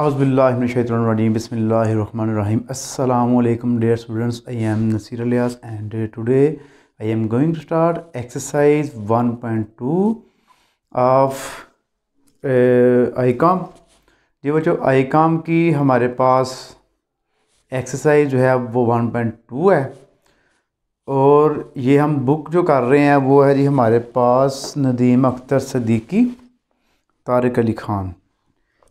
आज़बिल्लिम बसमीम अल्लाम dear students I am Nasir Ilyas and today I am going to start exercise 1.2 point two of आईकाम जी बच्चों काम की हमारे पास एक्सरसाइज जो है वो 1.2 है और ये हम बुक जो कर रहे हैं वो है जी हमारे पास नदीम अख्तर सदीकी तारक अली खान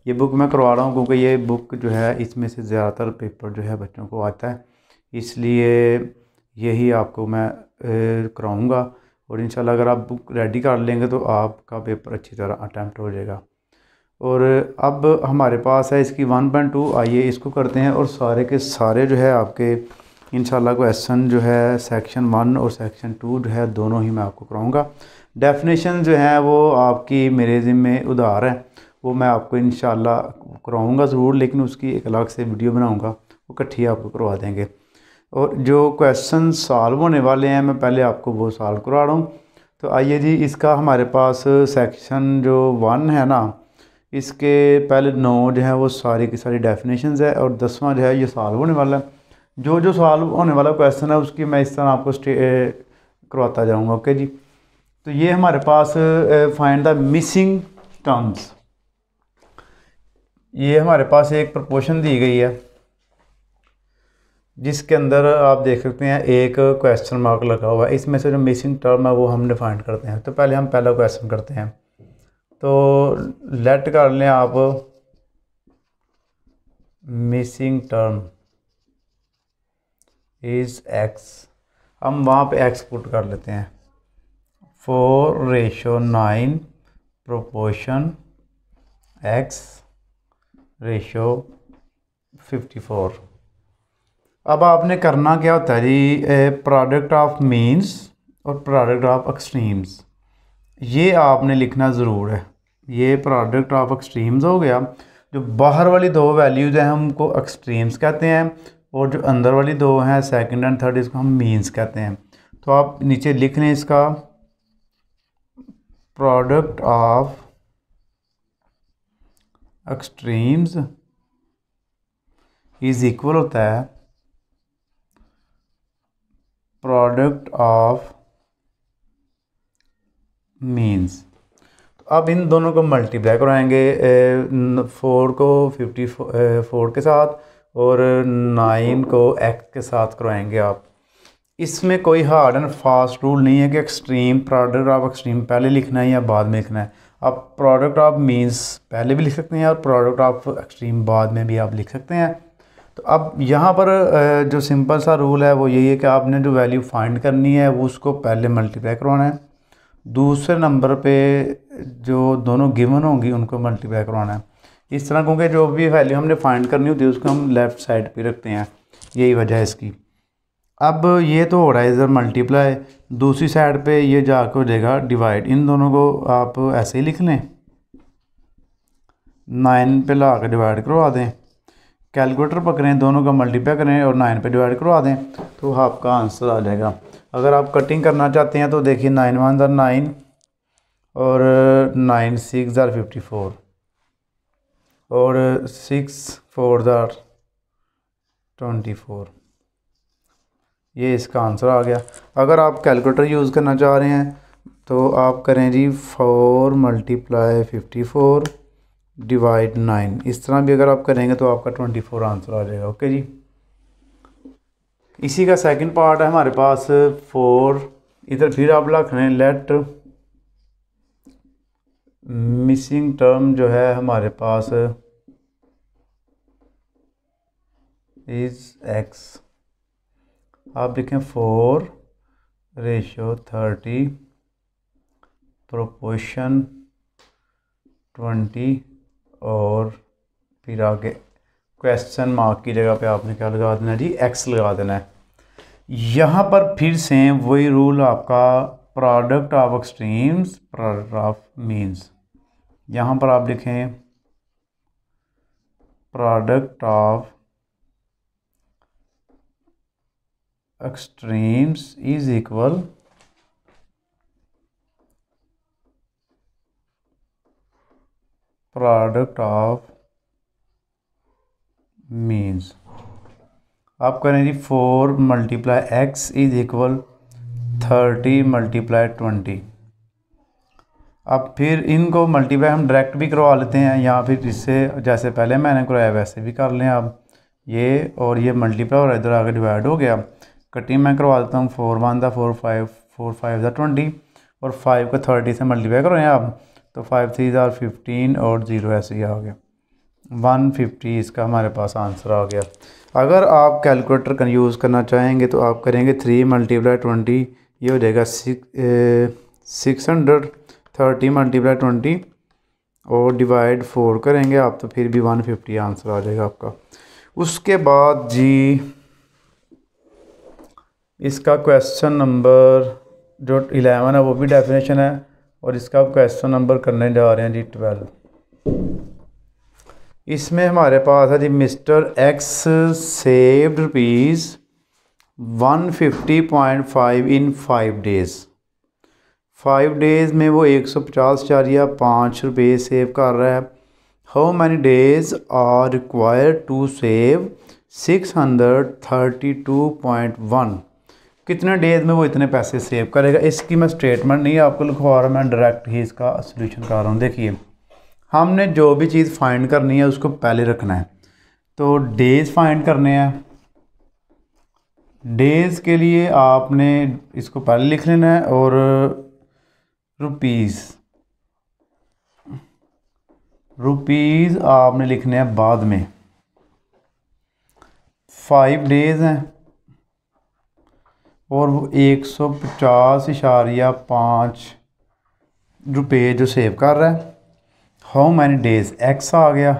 ये बुक मैं करवा रहा हूँ क्योंकि ये बुक जो है इसमें से ज़्यादातर पेपर जो है बच्चों को आता है इसलिए यही आपको मैं कराऊँगा और इन अगर आप बुक रेडी कर लेंगे तो आपका पेपर अच्छी तरह अटैम्प्ट हो जाएगा और अब हमारे पास है इसकी वन टू आइए इसको करते हैं और सारे के सारे जो है आपके इन क्वेश्चन जो है सेक्शन वन और सेक्शन टू जो है दोनों ही मैं आपको कराऊँगा डेफिनेशन जो है वो आपकी मेरे ज़िम्मे उधार है वो मैं आपको इन करवाऊँगा ज़रूर लेकिन उसकी एक अलग से वीडियो बनाऊँगा वो कट्ठी आपको करवा देंगे और जो क्वेश्चन सॉल्व होने वाले हैं मैं पहले आपको वो सॉल्व करवा रहा हूँ तो आइए जी इसका हमारे पास सेक्शन जो वन है ना इसके पहले नौ जो है वो सारी की सारी डेफिनेशन है और दसवां जो है ये सॉल्व होने वाला है जो जो सॉल्व होने वाला क्वेश्चन है उसकी मैं इस तरह आपको करवाता जाऊँगा ओके जी तो ये हमारे पास फाइंड द मिसिंग टर्म्स ये हमारे पास एक प्रपोशन दी गई है जिसके अंदर आप देख सकते हैं एक क्वेश्चन मार्क लगा हुआ है इसमें से जो मिसिंग टर्म है वो हम डिफाइंड करते हैं तो पहले हम पहला क्वेश्चन करते हैं तो लेट कर लें आप मिसिंग टर्म इज़ एक्स हम वहाँ पे एक्स पुट कर लेते हैं four ratio nine proportion x ratio four अब आपने करना क्या होता है जी प्रोडक्ट ऑफ मीन्स और प्रोडक्ट ऑफ एक्सट्रीम्स ये आपने लिखना ज़रूर है ये प्रोडक्ट ऑफ एक्सट्रीम्स हो गया जो बाहर वाली दो वैल्यूज़ हैं हमको एक्सट्रीम्स कहते हैं और जो अंदर वाली दो हैं सेकंड एंड थर्ड इसको हम मीन्स कहते हैं तो आप नीचे लिख लें इसका product of extremes is equal होता है प्रोडक्ट ऑफ मीन्स अब इन दोनों को मल्टीप्लाई करवाएंगे फोर को फिफ्टी फोर के साथ और नाइन को एक्स के साथ करवाएंगे आप इसमें कोई हार्ड एंड फास्ट रूल नहीं है कि एक्सट्रीम प्रोडक्ट ऑफ एक्सट्रीम पहले लिखना है या बाद में लिखना है अब प्रोडक्ट ऑफ मीन्स पहले भी लिख सकते हैं और प्रोडक्ट ऑफ एक्सट्रीम बाद में भी आप लिख सकते हैं तो अब यहाँ पर जो सिंपल सा रूल है वो यही है कि आपने जो वैल्यू फाइंड करनी है वो उसको पहले मल्टीप्लाई करवाना है दूसरे नंबर पे जो दोनों गिवन होंगी उनको मल्टीप्लाई करवाना है इस तरह क्योंकि जो भी वैल्यू हमने फाइंड करनी होती है उसको हम लेफ़्ट साइड पे रखते हैं यही वजह है इसकी अब ये तो हो रहा है इधर मल्टीप्लाई दूसरी साइड पे ये जाकर हो जाएगा डिवाइड इन दोनों को आप ऐसे ही लिख लें नाइन पे ला कर डिवाइड करवा दें कैलकुलेटर पकड़ें दोनों का मल्टीप्लाई करें और नाइन पे डिवाइड करवा दें तो आपका आंसर आ जाएगा अगर आप कटिंग करना चाहते हैं तो देखिए नाइन वन ज़ार नाइन और नाइन सिक्स ज़ार फिफ्टी फोर और सिक्स फोर ज़ार ट्वेंटी फोर ये इसका आंसर आ गया अगर आप कैलकुलेटर यूज़ करना चाह रहे हैं तो आप करें जी four multiply fifty four divide nine इस तरह भी अगर आप करेंगे तो आपका ट्वेंटी फोर आंसर आ जाएगा ओके जी इसी का सेकंड पार्ट है हमारे पास फोर इधर फिर आप रख रहे हैं लेट मिसिंग टर्म जो है हमारे पास इज़ एक्स आप देखें फोर रेशो थर्टी प्रोपोशन तो ट्वेंटी और फिर आगे क्वेश्चन मार्क की जगह पे आपने क्या लगा देना जी एक्स लगा देना है यहाँ पर फिर सेम वही रूल आपका product of extremes product of means यहाँ पर आप लिखें product of extremes is equal product of means आप करें जी four multiply x is equal thirty multiply twenty अब फिर इनको मल्टीप्लाई हम डायरेक्ट भी करवा लेते हैं या फिर इससे जैसे पहले मैंने करवाया वैसे भी कर लें आप ये और ये मल्टीप्लाई और इधर आगे डिवाइड हो गया कटिंग मैं करवा देता हूँ फोर वन दा फोर फाइव फोर फाइव ज़ा ट्वेंटी और फाइव का थर्टी से मल्टीप्लाई करो यहाँ आप तो फाइव थ्री ज़ार फिफ्टीन और ज़ीरो ऐसे ही आ गया वन फिफ्टी इसका हमारे पास आंसर आ गया अगर आप कैलकुलेटर का यूज़ करना चाहेंगे तो आप करेंगे थ्री मल्टीप्लाई ट्वेंटी ये हो जाएगा six hundred thirty multiply twenty और डिवाइड फोर करेंगे आप तो फिर भी वन फिफ्टी आंसर आ जाएगा आपका उसके बाद जी इसका क्वेश्चन नंबर जो इलेवन है वो भी डेफिनेशन है और इसका क्वेश्चन नंबर करने जा रहे हैं जी ट्वेल्व इसमें हमारे पास है जी mister x save rupees one fifty point five in five days five days में वो एक सौ पचास चारिया पाँच रुपये सेव कर रहा है how many days are require to save six hundred thirty two point one कितने डेज में वो इतने पैसे सेव करेगा इसकी मैं स्टेटमेंट नहीं आपको लिखवा रहा मैं डायरेक्ट ही इसका सोल्यूशन करा रहा हूँ देखिए हमने जो भी चीज़ फाइंड करनी है उसको पहले रखना है तो डेज फाइंड करने हैं डेज़ के लिए आपने इसको पहले लिख लेना है और रुपीज़ रुपीज़ आपने लिखने हैं बाद में फाइव डेज़ हैं और वो एक सौ पचास इशारिया पाँच रुपये जो सेव कर रहा है हाउ मैनी डेज एक्स आ गया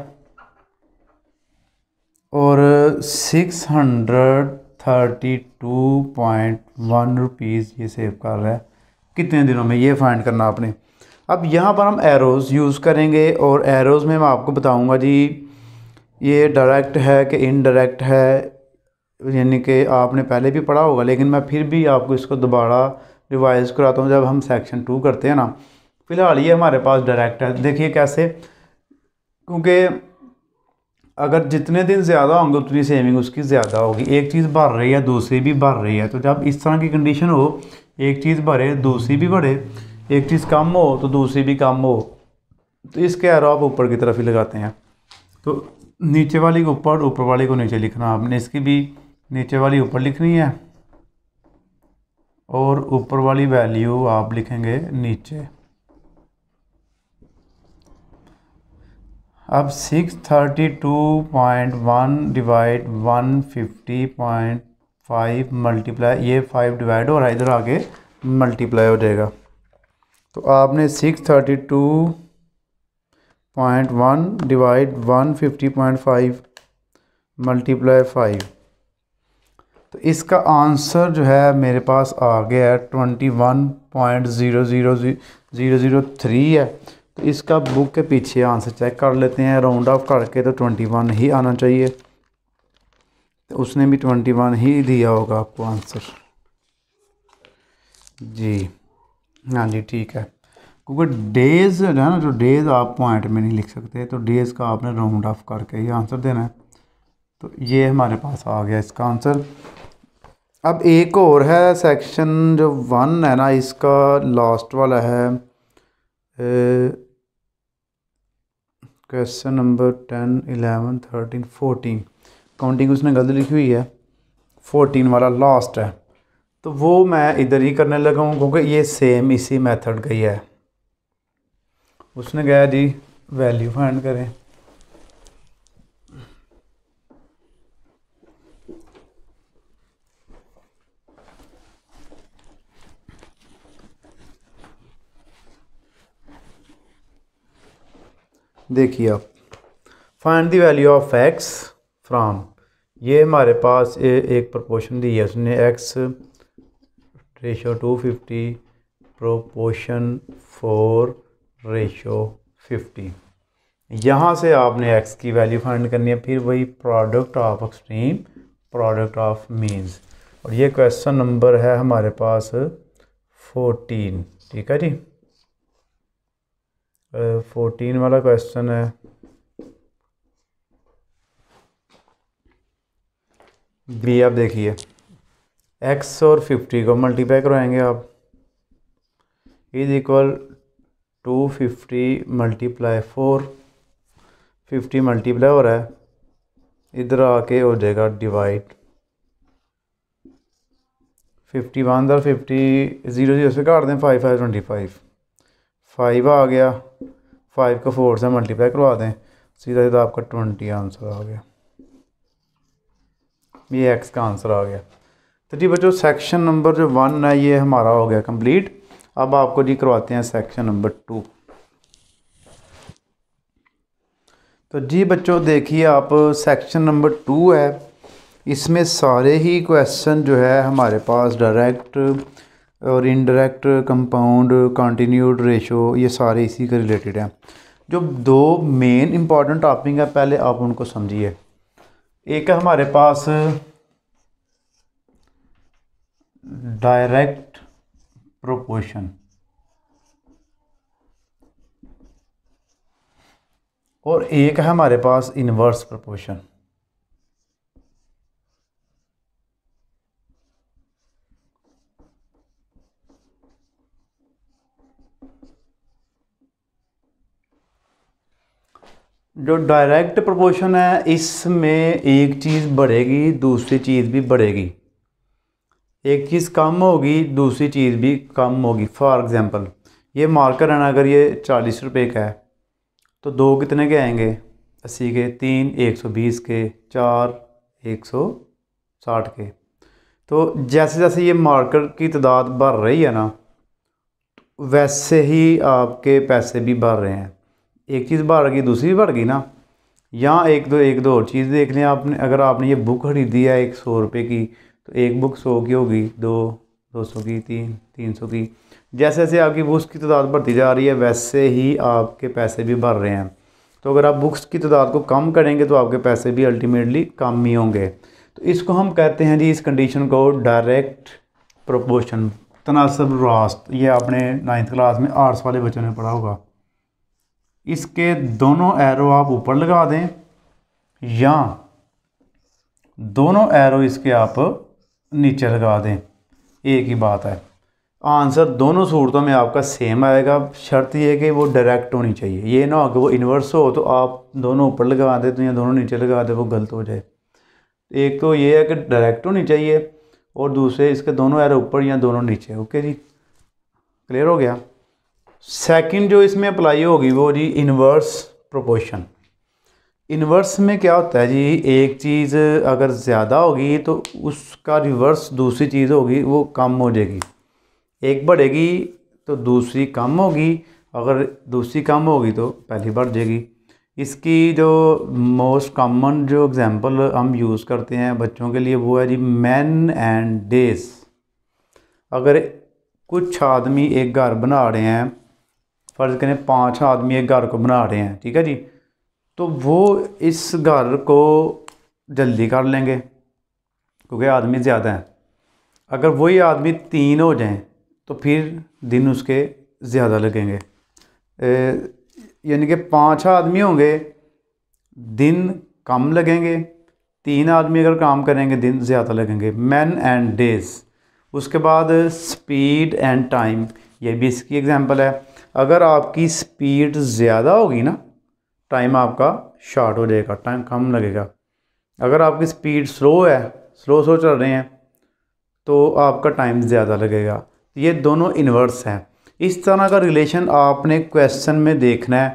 और six hundred thirty two point one rupees ये सेव कर रहा है कितने दिनों में ये फाइंड करना आपने अब यहाँ पर हम एरोज़ यूज़ करेंगे और एरोज़ में मैं आपको बताऊँगा जी ये डायरेक्ट है कि इनडायरेक्ट है यानी कि आपने पहले भी पढ़ा होगा लेकिन मैं फिर भी आपको इसको दोबारा रिवाइज़ कराता हूँ जब हम सेक्शन टू करते हैं ना फ़िलहाल ये हमारे पास डायरेक्ट है देखिए कैसे क्योंकि अगर जितने दिन ज़्यादा होंगे उतनी सेविंग उसकी ज़्यादा होगी एक चीज़ भर रही है दूसरी भी भर रही है तो जब इस तरह की कंडीशन हो एक चीज़ भरे दूसरी भी भरे एक चीज़ कम हो तो दूसरी भी कम हो तो इसके एरो आप ऊपर की तरफ ही लगाते हैं तो नीचे वाली को ऊपर ऊपर वाली को नीचे लिखना आपने इसकी भी नीचे वाली ऊपर लिखनी है और ऊपर वाली वैल्यू आप लिखेंगे नीचे अब 632.1 डिवाइड 150.5 मल्टीप्लाई ये फाइव डिवाइड हो रहा है इधर आगे मल्टीप्लाई हो जाएगा तो आपने 632.1 डिवाइड 150.5 मल्टीप्लाई फाइव तो इसका आंसर जो है मेरे पास आ गया है twenty one point zero zero zero zero three है तो इसका बुक के पीछे आंसर चेक कर लेते हैं राउंड ऑफ करके तो ट्वेंटी वन ही आना चाहिए तो उसने भी ट्वेंटी वन ही दिया होगा आपको आंसर जी हाँ जी ठीक है क्योंकि डेज़ जो है ना जो डेज़ आप पॉइंट में नहीं लिख सकते तो डेज़ का आपने राउंड ऑफ करके ही आंसर देना है तो ये हमारे पास आ गया इसका आंसर अब एक और है सेक्शन जो वन है ना इसका लास्ट वाला है question number ten eleven thirteen fourteen counting उसने गलत लिखी हुई है फोर्टीन वाला लास्ट है तो वो मैं इधर ही करने लगा हूँ क्योंकि ये सेम इसी मेथड का ही है उसने कहा जी वैल्यू फाइंड करें देखिए आप find the value of x from ये हमारे पास ए, एक प्रोपोर्शन दी है उसने x ratio two fifty proportion four ratio fifty यहाँ से आपने एक्स की वैल्यू फाइंड करनी है फिर वही product of extreme product of means और ये क्वेश्चन नंबर है हमारे पास फोर्टीन ठीक है जी फोर्टीन वाला क्वेश्चन है बी आप देखिए एक्स और फिफ्टी को मल्टीप्लाई करवाएंगे आप is equal to fifty multiply four fifty multiply हो रहा है इधर आके हो जाएगा डिवाइड फिफ्टी वन और फिफ्टी ज़ीरो ज़ीरो से काट दें five five twenty five five five गया फाइव को फोर से मल्टीप्लाई करवा दें सीधा सीधा आपका ट्वेंटी आंसर आ गया ये एक्स का आंसर आ गया तो जी बच्चों सेक्शन नंबर जो वन है ये हमारा हो गया कंप्लीट अब आपको जी करवाते हैं सेक्शन नंबर टू तो जी बच्चों देखिए आप सेक्शन नंबर टू है इसमें सारे ही क्वेश्चन जो है हमारे पास डायरेक्ट और इनडायरेक्ट कंपाउंड कंटिन्यूड रेशो ये सारे इसी के रिलेटेड हैं जो दो मेन इम्पॉर्टेंट टॉपिक हैं पहले आप उनको समझिए एक है हमारे पास डायरेक्ट प्रोपोर्शन और एक है हमारे पास इन्वर्स प्रोपोर्शन जो डायरेक्ट प्रपोर्शन है इसमें एक चीज़ बढ़ेगी दूसरी चीज़ भी बढ़ेगी एक चीज़ कम होगी दूसरी चीज़ भी कम होगी फॉर एग्ज़ाम्पल ये मार्कर है ना अगर ये चालीस रुपये का है तो दो कितने के आएंगे अस्सी के तीन एक सौ बीस के चार एक सौ साठ के तो जैसे जैसे ये मार्कर की तादाद बढ़ रही है ना वैसे ही आपके पैसे भी बढ़ रहे हैं एक चीज़ बढ़ गई दूसरी बढ़ गई ना यहाँ एक दो एक दो और चीज़ देख लें आपने अगर आपने ये बुक खरीदी है एक सौ रुपये की तो एक बुक सौ की होगी दो दो सौ की तीन तीन सौ की जैसे जैसे आपकी बुक्स की तादाद बढ़ती जा रही है वैसे ही आपके पैसे भी बढ़ रहे हैं तो अगर आप बुक्स की तादाद को कम करेंगे तो आपके पैसे भी अल्टीमेटली कम ही होंगे तो इसको हम कहते हैं जी इस कंडीशन को डायरेक्ट प्रोपोर्शन तनासब रास्त ये आपने नाइन्थ क्लास में आर्ट्स वाले बच्चों ने पढ़ा होगा इसके दोनों एरो आप ऊपर लगा दें या दोनों एरो इसके आप नीचे लगा दें एक ही बात है आंसर दोनों सूरतों में आपका सेम आएगा शर्त यह है कि वो डायरेक्ट होनी चाहिए ये ना हो कि वो इन्वर्स हो तो आप दोनों ऊपर लगा दें तो या दोनों नीचे लगा दें वो गलत हो जाए एक तो ये है कि डायरेक्ट होनी चाहिए और दूसरे इसके दोनों एरो ऊपर या दोनों नीचे ओके जी क्लियर हो गया सेकंड जो इसमें अप्लाई होगी वो जी इन्वर्स प्रोपोर्शन इन्वर्स में क्या होता है जी एक चीज़ अगर ज़्यादा होगी तो उसका रिवर्स दूसरी चीज़ होगी वो कम हो जाएगी एक बढ़ेगी तो दूसरी कम होगी अगर दूसरी कम होगी तो पहली बढ़ जाएगी इसकी जो मोस्ट कॉमन जो एग्ज़ाम्पल हम यूज़ करते हैं बच्चों के लिए वो है जी मैन एंड डेज अगर कुछ आदमी एक घर बना रहे हैं फ़र्ज़ करें पाँच आदमी एक घर को बना रहे हैं ठीक है जी तो वो इस घर को जल्दी कर लेंगे क्योंकि आदमी ज़्यादा हैं अगर वही आदमी तीन हो जाएं तो फिर दिन उसके ज़्यादा लगेंगे यानी कि पाँच आदमी होंगे दिन कम लगेंगे तीन आदमी अगर काम करेंगे दिन ज़्यादा लगेंगे मैन एंड डेज़ उसके बाद स्पीड एंड टाइम ये भी इसकी एग्ज़ाम्पल है अगर आपकी स्पीड ज़्यादा होगी ना टाइम आपका शॉर्ट हो जाएगा टाइम कम लगेगा अगर आपकी स्पीड स्लो है स्लो स्लो चल रहे हैं तो आपका टाइम ज़्यादा लगेगा ये दोनों इन्वर्स हैं इस तरह का रिलेशन आपने क्वेश्चन में देखना है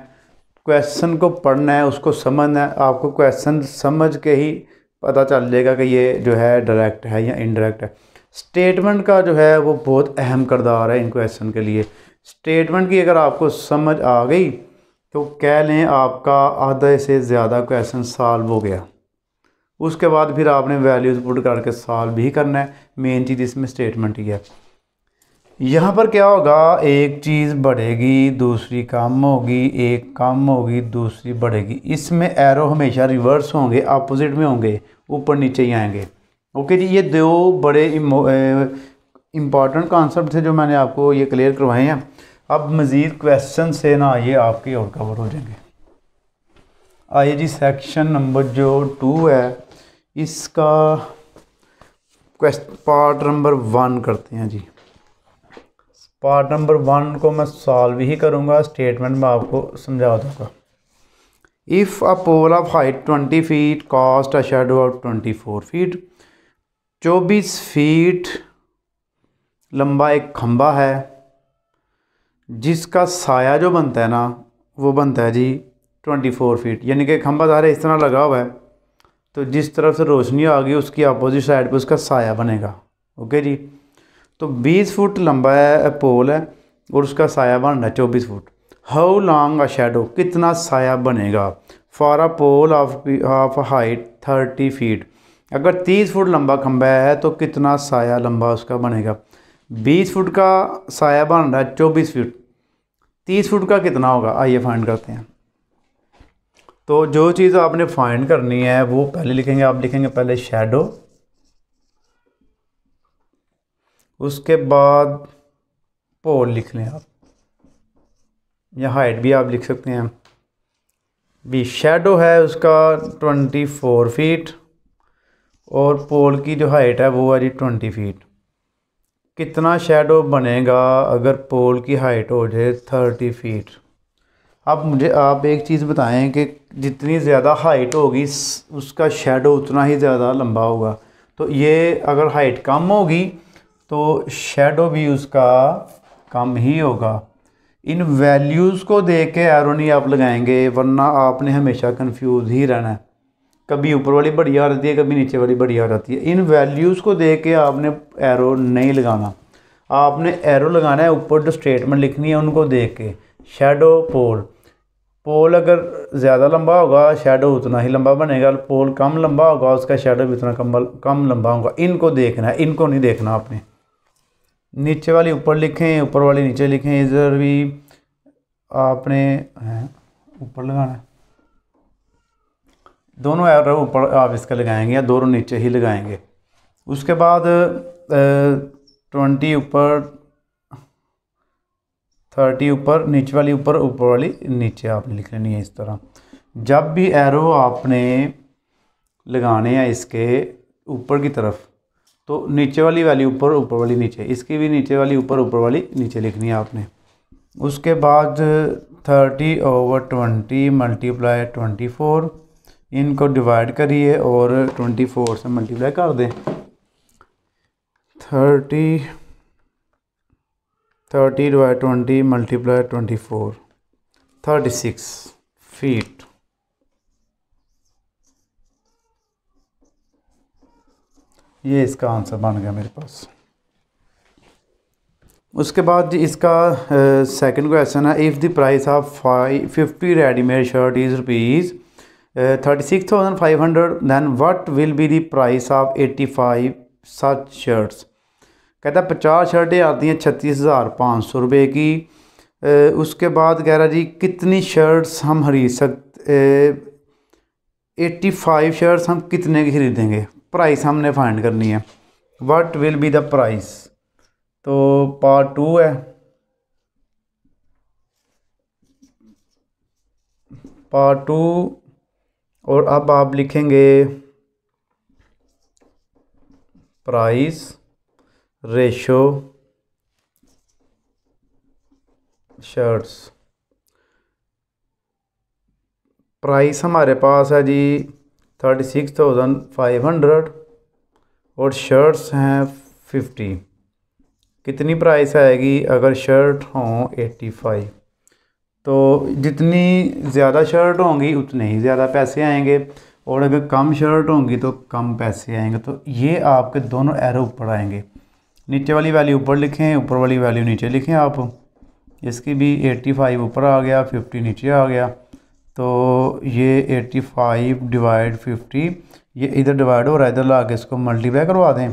क्वेश्चन को पढ़ना है उसको समझना है आपको क्वेश्चन समझ के ही पता चल जाएगा कि ये जो है डायरेक्ट है या इनडायरेक्ट है स्टेटमेंट का जो है वो बहुत अहम करदार है इन क्वेश्चन के लिए स्टेटमेंट की अगर आपको समझ आ गई तो कह लें आपका आधे से ज़्यादा क्वेश्चन सॉल्व हो गया उसके बाद फिर आपने वैल्यूज़ पुट करके सॉल्व भी करना है मेन चीज़ इसमें स्टेटमेंट ही है यहाँ पर क्या होगा एक चीज़ बढ़ेगी दूसरी कम होगी एक कम होगी दूसरी बढ़ेगी इसमें एरो हमेशा रिवर्स होंगे अपोजिट में होंगे ऊपर नीचे ही आएंगे ओके जी ये दो बड़े इम्पॉर्टेंट कॉन्सेप्ट थे जो मैंने आपको ये क्लियर करवाए हैं अब मज़ीद क्वेश्चन से ना ये आपके और कवर हो जाएंगे आइए जी सेक्शन नंबर जो टू है इसका क्वेश्चन पार्ट नंबर वन करते हैं जी पार्ट नंबर वन को मैं सॉल्व ही करूँगा स्टेटमेंट में आपको समझा दूँगा if a pole of height twenty feet cost a shadow of twenty four feet चौबीस फीट लंबा एक खम्बा है जिसका साया जो बनता है ना वो बनता है जी ट्वेंटी फोर फीट यानी कि खम्बा दारे इस तरह लगा हुआ है तो जिस तरफ से रोशनी आ गई उसकी अपोजिट साइड पे उसका साया बनेगा ओके जी तो बीस फुट लंबा है पोल है और उसका साया बन रहा है चौबीस foot how long a shadow कितना साया बनेगा for a pole of of height thirty feet अगर तीस फुट लंबा खम्बा है तो कितना साया लंबा उसका बनेगा बीस फुट का साया बन रहा है चौबीस फुट तीस फुट का कितना होगा आइए फाइंड करते हैं तो जो चीज़ आपने फाइंड करनी है वो पहले लिखेंगे आप लिखेंगे पहले शेडो उसके बाद पोल लिख लें आप या हाइट भी आप लिख सकते हैं भी शेडो है उसका ट्वेंटी फोर फीट और पोल की जो हाइट है वो है जी ट्वेंटी फीट कितना शेडो बनेगा अगर पोल की हाइट हो जाए थर्टी फीट अब मुझे आप एक चीज़ बताएं कि जितनी ज़्यादा हाइट होगी उसका शेडो उतना ही ज़्यादा लंबा होगा तो ये अगर हाइट कम होगी तो शेडो भी उसका कम ही होगा इन वैल्यूज़ को देख के एरोनी आप लगाएंगे वरना आपने हमेशा कंफ्यूज ही रहना है कभी ऊपर वाली बड़ी आ आती है कभी नीचे वाली बड़ी आ जाती है इन वैल्यूज़ को देख के आपने एरो नहीं लगाना आपने एरो लगाना है ऊपर जो स्टेटमेंट लिखनी है उनको देख के शेडो पोल पोल अगर ज़्यादा लंबा होगा शेडो उतना ही लंबा बनेगा पोल कम लंबा होगा उसका शेडो भी उतना कम कम लंबा होगा इनको देखना है इनको नहीं देखना आपने नीचे वाली ऊपर लिखें ऊपर वाली नीचे लिखें इधर भी आपने ऊपर लगाना है दोनों एरो ऊपर आप इसका लगाएंगे या दोनों नीचे ही लगाएंगे उसके बाद ट्वेंटी ऊपर थर्टी ऊपर नीचे वाली ऊपर ऊपर वाली नीचे आपने लिख लेनी है इस तरह जब भी एरो आपने लगाने हैं इसके ऊपर की तरफ तो नीचे वाली वाली ऊपर ऊपर वाली नीचे इसकी भी नीचे वाली ऊपर ऊपर वाली नीचे लिखनी है आपने उसके बाद thirty over twenty multiply twenty four इनको डिवाइड करिए और ट्वेंटी फोर से मल्टीप्लाई कर दें thirty thirty divide twenty multiply twenty four thirty six feet ये इसका आंसर बन गया मेरे पास उसके बाद जी इसका सेकंड क्वेश्चन है if the price of five fifty readymade shirt is rupees thirty six thousand five hundred then what will be the price of eighty five such shirts कहता पचास शर्टें आती हैं छत्तीस हज़ार पाँच सौ रुपये की उसके बाद कह रहा जी कितनी शर्ट्स हम खरीद सकते एट्टी फाइव शर्ट्स हम कितने की खरीदेंगे प्राइस हमने फाइंड करनी है what will be the price तो पार्ट टू है पार्ट टू और अब आप लिखेंगे प्राइस रेशो शर्ट्स प्राइस हमारे पास है जी thirty six thousand five hundred और शर्ट्स हैं फिफ्टी कितनी प्राइस आएगी अगर शर्ट हों एट्टी फाइव तो जितनी ज़्यादा शर्ट होंगी उतने ही ज़्यादा पैसे आएंगे और अगर कम शर्ट होंगी तो कम पैसे आएंगे तो ये आपके दोनों एरो ऊपर आएंगे नीचे वाली वैल्यू ऊपर लिखें ऊपर वाली वैल्यू नीचे लिखें आप इसकी भी 85 ऊपर आ गया 50 नीचे आ गया तो ये 85 डिवाइड फिफ्टी ये इधर डिवाइड हो रहा है इधर ला के इसको मल्टीप्लाई करवा दें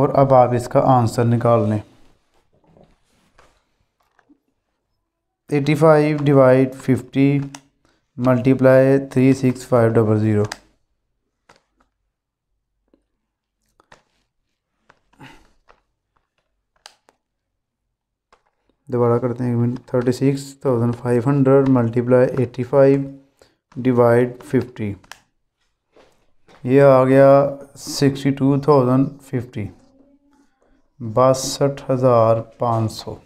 और अब आप इसका आंसर निकाल लें eighty five divide fifty multiply three six five double zero दोबारा करते हैं एक minute thirty six thousand five hundred multiply eighty five divide fifty ये आ गया सिक्सटी टू थाउजेंड फिफ्टी बासठ हज़ार पाँच सौ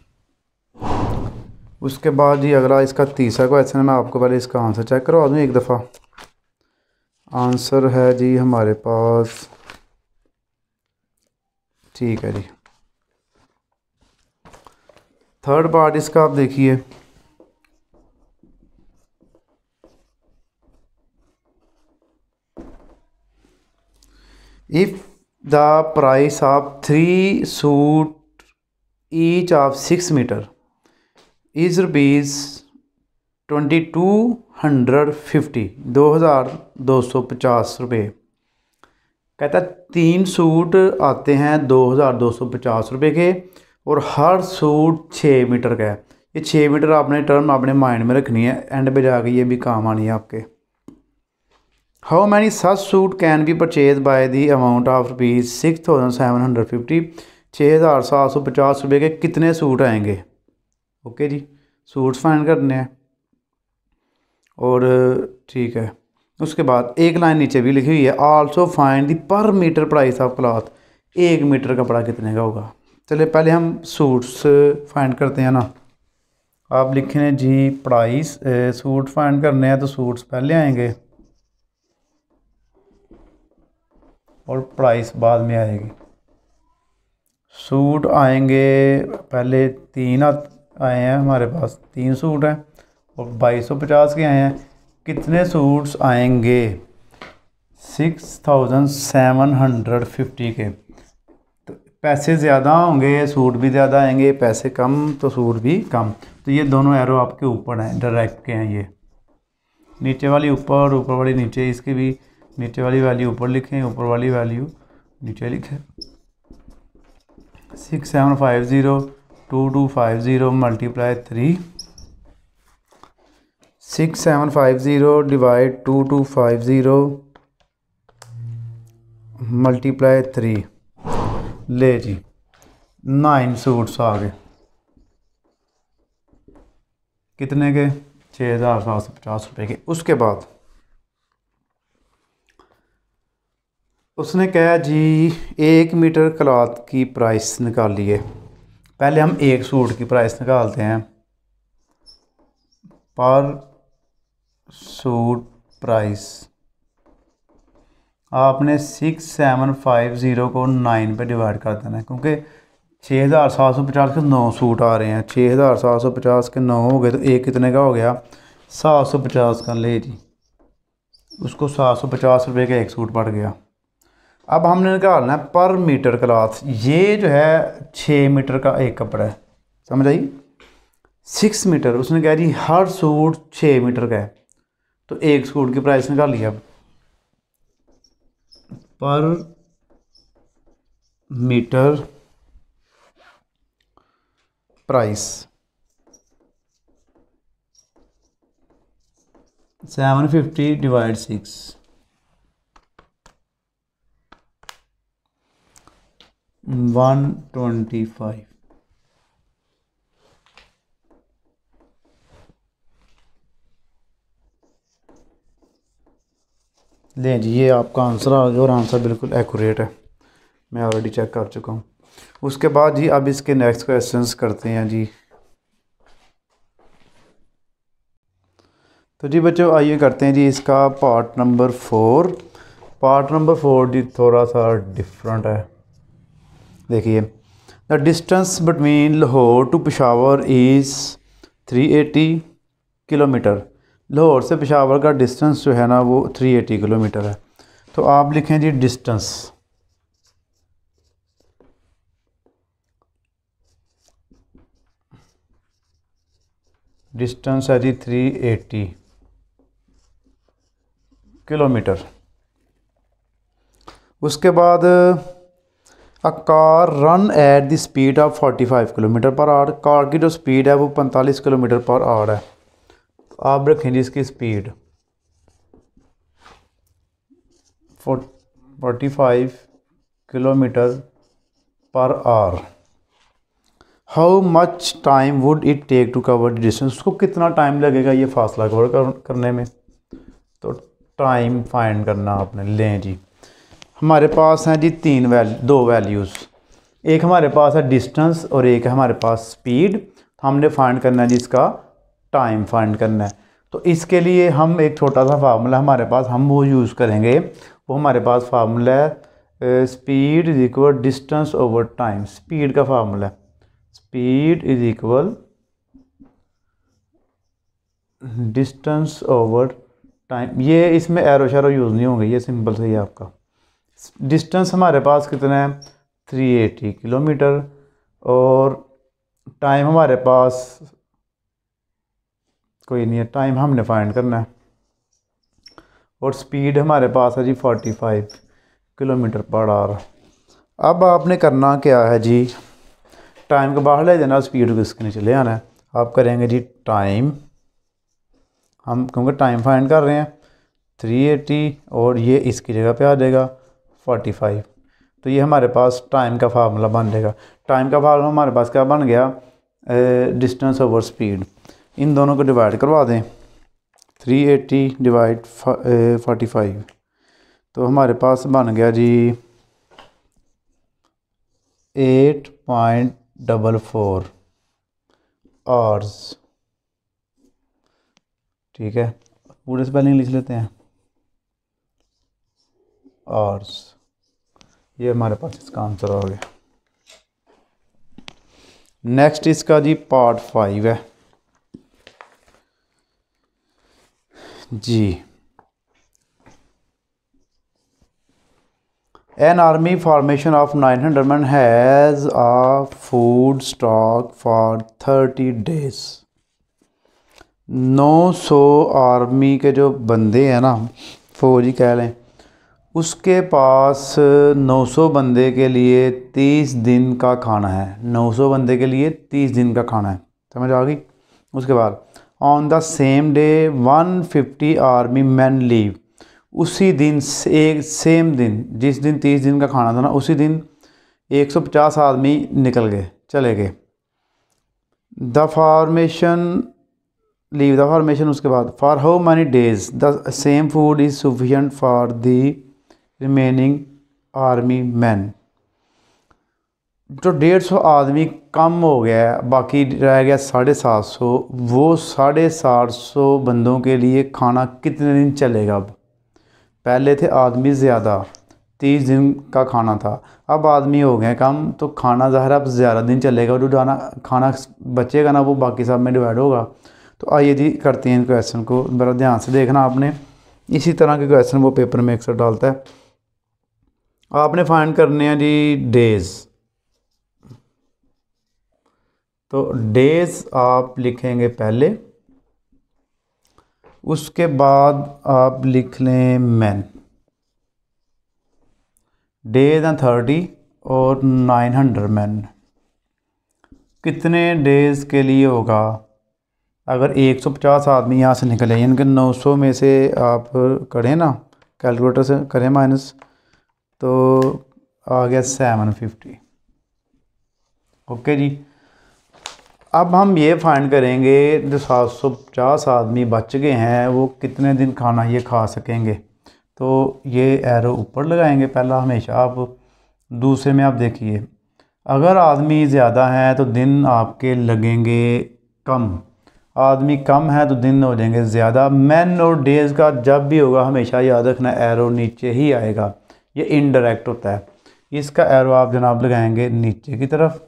उसके बाद जी अगला इसका तीसरा क्वेश्चन है मैं आपको पहले इसका आंसर चेक करवा दूँ एक दफ़ा आंसर है जी हमारे पास ठीक है जी थर्ड पार्ट इसका आप देखिए if the price of three suit each of six meter is rupees twenty two hundred fifty दो हज़ार दो सौ पचास रुपये कहता तीन सूट आते हैं दो हज़ार दो सौ पचास रुपये के और हर सूट छः मीटर का है ये छः मीटर आपने टर्म आपने माइंड में रखनी है एंड पे जाके ये भी काम आनी है आपके how many such suit can be purchase by the amount of rupees six thousand seven hundred fifty छः हज़ार सात सौ पचास रुपये के कितने सूट आएंगे ओके जी सूट्स फाइन करने हैं और ठीक है उसके बाद एक लाइन नीचे भी लिखी हुई है also find the per meter price of cloth एक मीटर कपड़ा कितने का होगा चलिए पहले हम सूट्स फाइंड करते हैं ना आप लिखें जी प्राइस सूट फाइंड करने हैं तो सूट्स पहले आएंगे और प्राइस बाद में आएगी सूट आएंगे पहले तीन आते आए हैं हमारे पास तीन सूट हैं और बाईस सौ पचास के आए हैं कितने सूट्स आएंगे six thousand seven hundred fifty के तो पैसे ज़्यादा होंगे सूट भी ज़्यादा आएंगे पैसे कम तो सूट भी कम तो ये दोनों एरो आपके ऊपर हैं डायरेक्ट के हैं ये नीचे वाली ऊपर ऊपर वाली नीचे इसके भी नीचे वाली वैल्यू ऊपर लिखें ऊपर वाली वैल्यू नीचे लिखें six seven five zero two two five zero multiply three six seven five zero divide two two five zero multiply three ले जी नाइन सूट्स आ गए कितने के छः हज़ार सात सौ पचास रुपये के उसके बाद उसने कहा जी एक मीटर क्लाथ की प्राइस निकाली है पहले हम एक सूट की प्राइस निकालते हैं पर सूट प्राइस आपने सिक्स सेवन फाइव ज़ीरो को नाइन पे डिवाइड कर देना है क्योंकि छः हज़ार सात सौ पचास के नौ सूट आ रहे हैं छः हज़ार सात सौ पचास के नौ हो गए तो एक कितने का हो गया सात सौ पचास का ले जी उसको सात सौ पचास रुपये का एक सूट पड़ गया अब हमने निकालना है पर मीटर क्लाथ ये जो है छः मीटर का एक कपड़ा है समझ आई सिक्स मीटर उसने कहा जी हर सूट छः मीटर का है तो एक सूट की प्राइस निकाल लिया अब per meter price seven fifty divide six one twenty five लें जी ये आपका आंसर आ गया और आंसर बिल्कुल एक्यूरेट है मैं ऑलरेडी चेक कर चुका हूँ उसके बाद जी अब इसके नेक्स्ट क्वेश्चन करते हैं जी तो जी बच्चों आइए करते हैं जी इसका part number four part number four जी थोड़ा सा डिफरेंट है देखिए the distance between Lahore to Peshawar is 380 kilometre Lahore से पेशावर का डिस्टेंस जो है ना वो 380 किलोमीटर है तो आप लिखें जी डिस्टेंस डिस्टेंस है जी 380 किलोमीटर उसके बाद a car run at the speed of 45 kilometre per hour car की जो स्पीड है वो 45 किलोमीटर पर आवर है आप जी इसकी speed 45 kilometre per hour how much time would it take to cover distance उसको कितना टाइम लगेगा ये फासला कवर करने में तो टाइम फाइंड करना आपने लें जी हमारे पास हैं जी तीन वैल दो वैल्यूज़ एक हमारे पास है डिस्टेंस और एक है हमारे पास स्पीड तो हमने फाइंड करना है जिसका टाइम फाइंड करना है तो इसके लिए हम एक छोटा सा फार्मूला हमारे पास हम वो यूज़ करेंगे वो हमारे पास फार्मूला है speed is equal distance over time speed का formula speed is equal distance over time ये इसमें एरो शेरो यूज़ नहीं होंगे ये सिंपल से ही आपका डिस्टेंस हमारे पास कितना है 380 किलोमीटर और टाइम हमारे पास कोई नहीं है टाइम हमने फाइंड करना है और स्पीड हमारे पास है जी 45 किलोमीटर पर आवर अब आपने करना क्या है जी टाइम को बाहर ले जाना स्पीड को इसके नीचे ले आना है आप करेंगे जी टाइम हम क्योंकि टाइम फाइंड कर रहे हैं 380 और ये इसकी जगह पे आ जाएगा फोर्टी फाइव तो ये हमारे पास टाइम का फार्मूला बन जाएगा टाइम का फार्मूला हमारे पास क्या बन गया डिस्टेंस ओवर स्पीड इन दोनों को डिवाइड करवा दें three eighty divide forty five तो हमारे पास बन गया जी eight point double four hours ठीक है पूरे स्पेलिंग लिख लेते हैं आवर्स ये हमारे पास इसका आंसर हो गया नेक्स्ट इसका जी पार्ट फाइव है जी an army formation of nine man has a food stock for thirty days 900 army के जो बंदे हैं ना फौजी कह लें उसके पास 900 बंदे के लिए 30 दिन का खाना है 900 बंदे के लिए 30 दिन का खाना है समझ आ गई उसके बाद on the same day 150 army man leave उसी दिन एक सेम दिन जिस दिन 30 दिन का खाना था ना उसी दिन 150 आदमी निकल गए चले गए the formation leave the formation उसके बाद for how many days the same food is sufficient for the remaining army man जो डेढ़ सौ आदमी कम हो गया बाकी रह गया साढ़े सात सौ वो साढ़े सात सौ बंदों के लिए खाना कितने दिन चलेगा अब पहले थे आदमी ज़्यादा तीस दिन का खाना था अब आदमी हो गए कम तो खाना ज़ाहिर अब ज़्यादा दिन चलेगा जो जाना खाना बचेगा ना वो बाकी सब में डिवाइड होगा तो आइए जी करते हैं इन क्वेश्चन को बड़ा ध्यान से देखना आपने इसी तरह के क्वेश्चन वो पेपर में अक्सर डालता है आपने फाइंड करने हैं जी डेज तो डेज आप लिखेंगे पहले उसके बाद आप लिख लें मैन डेज हैं थर्टी और नाइन हंड्रेड मैन कितने डेज़ के लिए होगा अगर एक सौ पचास आदमी यहाँ से निकले यानी कि नौ सौ में से आप करें ना कैलकुलेटर से करें माइनस तो आ गया सेवन फिफ्टी ओके जी अब हम ये फाइंड करेंगे जो सात सौ पचास आदमी बच गए हैं वो कितने दिन खाना ये खा सकेंगे तो ये एरो ऊपर लगाएंगे पहला हमेशा आप दूसरे में आप देखिए अगर आदमी ज़्यादा हैं तो दिन आपके लगेंगे कम आदमी कम है तो दिन हो जाएंगे ज़्यादा मैन और डेज़ का जब भी होगा हमेशा याद रखना एरो नीचे ही आएगा ये इनडायरेक्ट होता है इसका एरो आप जनाब लगाएंगे नीचे की तरफ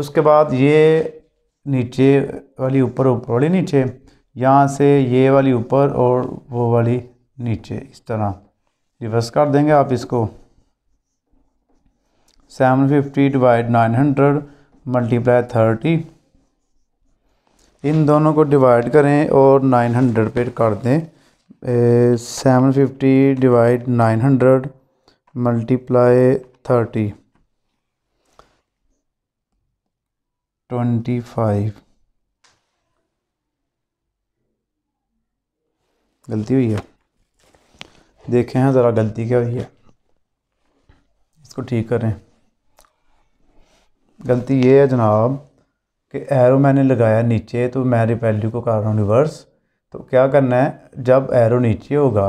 उसके बाद ये नीचे वाली ऊपर ऊपर वाली नीचे यहाँ से ये वाली ऊपर और वो वाली नीचे इस तरह रिवर्स कर देंगे आप इसको seven fifty divide nine hundred multiply thirty इन दोनों को डिवाइड करें और नाइन हंड्रेड पे कर दें seven fifty divide nine hundred multiply thirty twenty five गलती हुई है देखे हैं हाँ, ज़रा गलती क्या हुई है इसको ठीक करें गलती ये है जनाब कि एरो मैंने लगाया नीचे तो मैं वैल्यू को कर रहा हूँ रिवर्स तो क्या करना है जब एरो नीचे होगा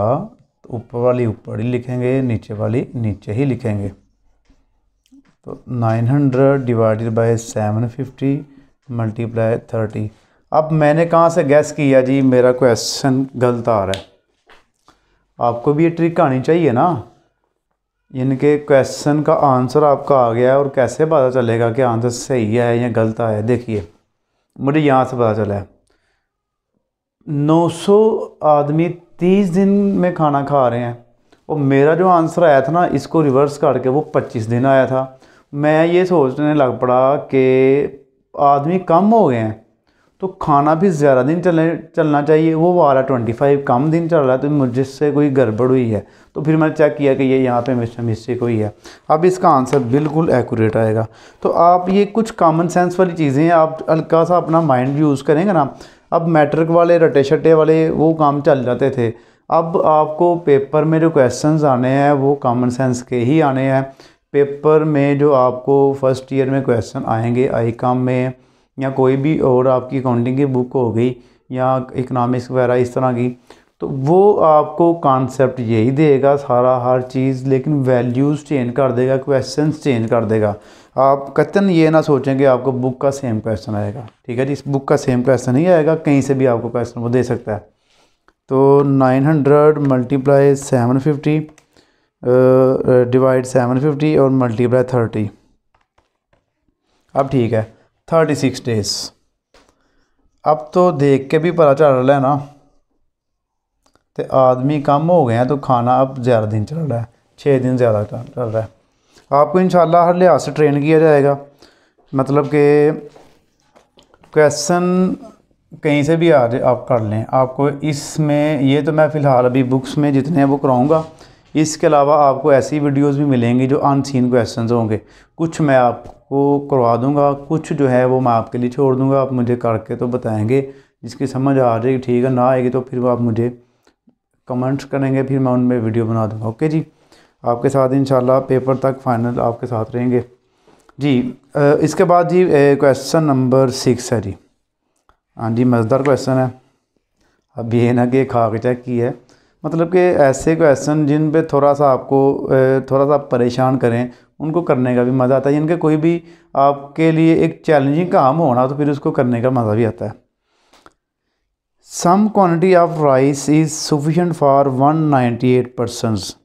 ऊपर वाली ऊपर ही लिखेंगे नीचे वाली नीचे ही लिखेंगे तो 900 डिवाइडेड बाय 750 मल्टीप्लाई थर्टी अब मैंने कहाँ से गैस किया जी मेरा क्वेश्चन गलत आ रहा है आपको भी ये ट्रिक आनी चाहिए ना इनके क्वेश्चन का आंसर आपका आ गया है और कैसे पता चलेगा कि आंसर सही है या गलत आया है देखिए मुझे यहाँ से पता चला है 900 आदमी तीस दिन में खाना खा रहे हैं और मेरा जो आंसर आया था ना इसको रिवर्स करके वो पच्चीस दिन आया था मैं ये सोचने लग पड़ा कि आदमी कम हो गए हैं तो खाना भी ज़्यादा दिन चलने चलना चाहिए वो वाला ट्वेंटी फाइव कम दिन चल रहा है तो मुझे कोई गड़बड़ हुई है तो फिर मैंने चेक किया कि ये यहाँ पे मिस्टर मिस्टेक हुई है अब इसका आंसर बिल्कुल एक्यूरेट आएगा तो आप ये कुछ कॉमन सेंस वाली चीज़ें आप हल्का सा अपना माइंड यूज़ करेंगे ना अब मैट्रिक वाले रटे शटे वाले वो काम चल जाते थे अब आपको पेपर में जो क्वेश्चंस आने हैं वो कॉमन सेंस के ही आने हैं पेपर में जो आपको फर्स्ट ईयर में क्वेश्चन आएंगे आई काम में या कोई भी और आपकी अकाउंटिंग की बुक हो गई या इकनॉमिक्स वगैरह इस तरह की तो वो आपको कॉन्सेप्ट यही देगा सारा हर चीज़ लेकिन वैल्यूज़ चेंज कर देगा क्वेश्चंस चेंज कर देगा आप कतन ये ना सोचें कि आपको बुक का सेम क्वेश्चन आएगा ठीक है जी इस बुक का सेम क्वेश्चन ही आएगा कहीं से भी आपको क्वेश्चन वो दे सकता है तो 900 hundred multiply seven fifty divide seven fifty और मल्टीप्लाई थर्टी अब ठीक है थर्टी सिक्स डेज अब तो देख के भी पता चल रहा है ना तो आदमी कम हो गए हैं तो खाना अब ज़्यादा दिन चल रहा है छः दिन ज़्यादा चल रहा है आपको इन हर लिहाज से ट्रेन किया जाएगा मतलब कि क्वेश्चन कहीं से भी आ जाए आप कर लें आपको इसमें ये तो मैं फ़िलहाल अभी बुक्स में जितने हैं वो कराऊँगा इसके अलावा आपको ऐसी वीडियोस भी मिलेंगी जो अनसीन क्वेश्चंस होंगे कुछ मैं आपको करवा दूंगा कुछ जो है वो मैं आपके लिए छोड़ दूंगा आप मुझे करके तो बताएंगे जिसकी समझ आ जाएगी ठीक है ना आएगी तो फिर आप मुझे कमेंट्स करेंगे फिर मैं उनमें वीडियो बना दूँगा ओके जी आपके साथ इन पेपर तक फाइनल आपके साथ रहेंगे जी इसके बाद जी क्वेश्चन नंबर सिक्स है जी हाँ जी मज़ेदार क्वेश्चन है अब ये ना कि खाक चेक की है मतलब कि ऐसे क्वेश्चन जिन पे थोड़ा सा आपको थोड़ा सा परेशान करें उनको करने का भी मज़ा आता है जिनके कोई भी आपके लिए एक चैलेंजिंग काम होना तो फिर उसको करने का मज़ा भी आता है some quantity of rice is sufficient for one ninety eight percents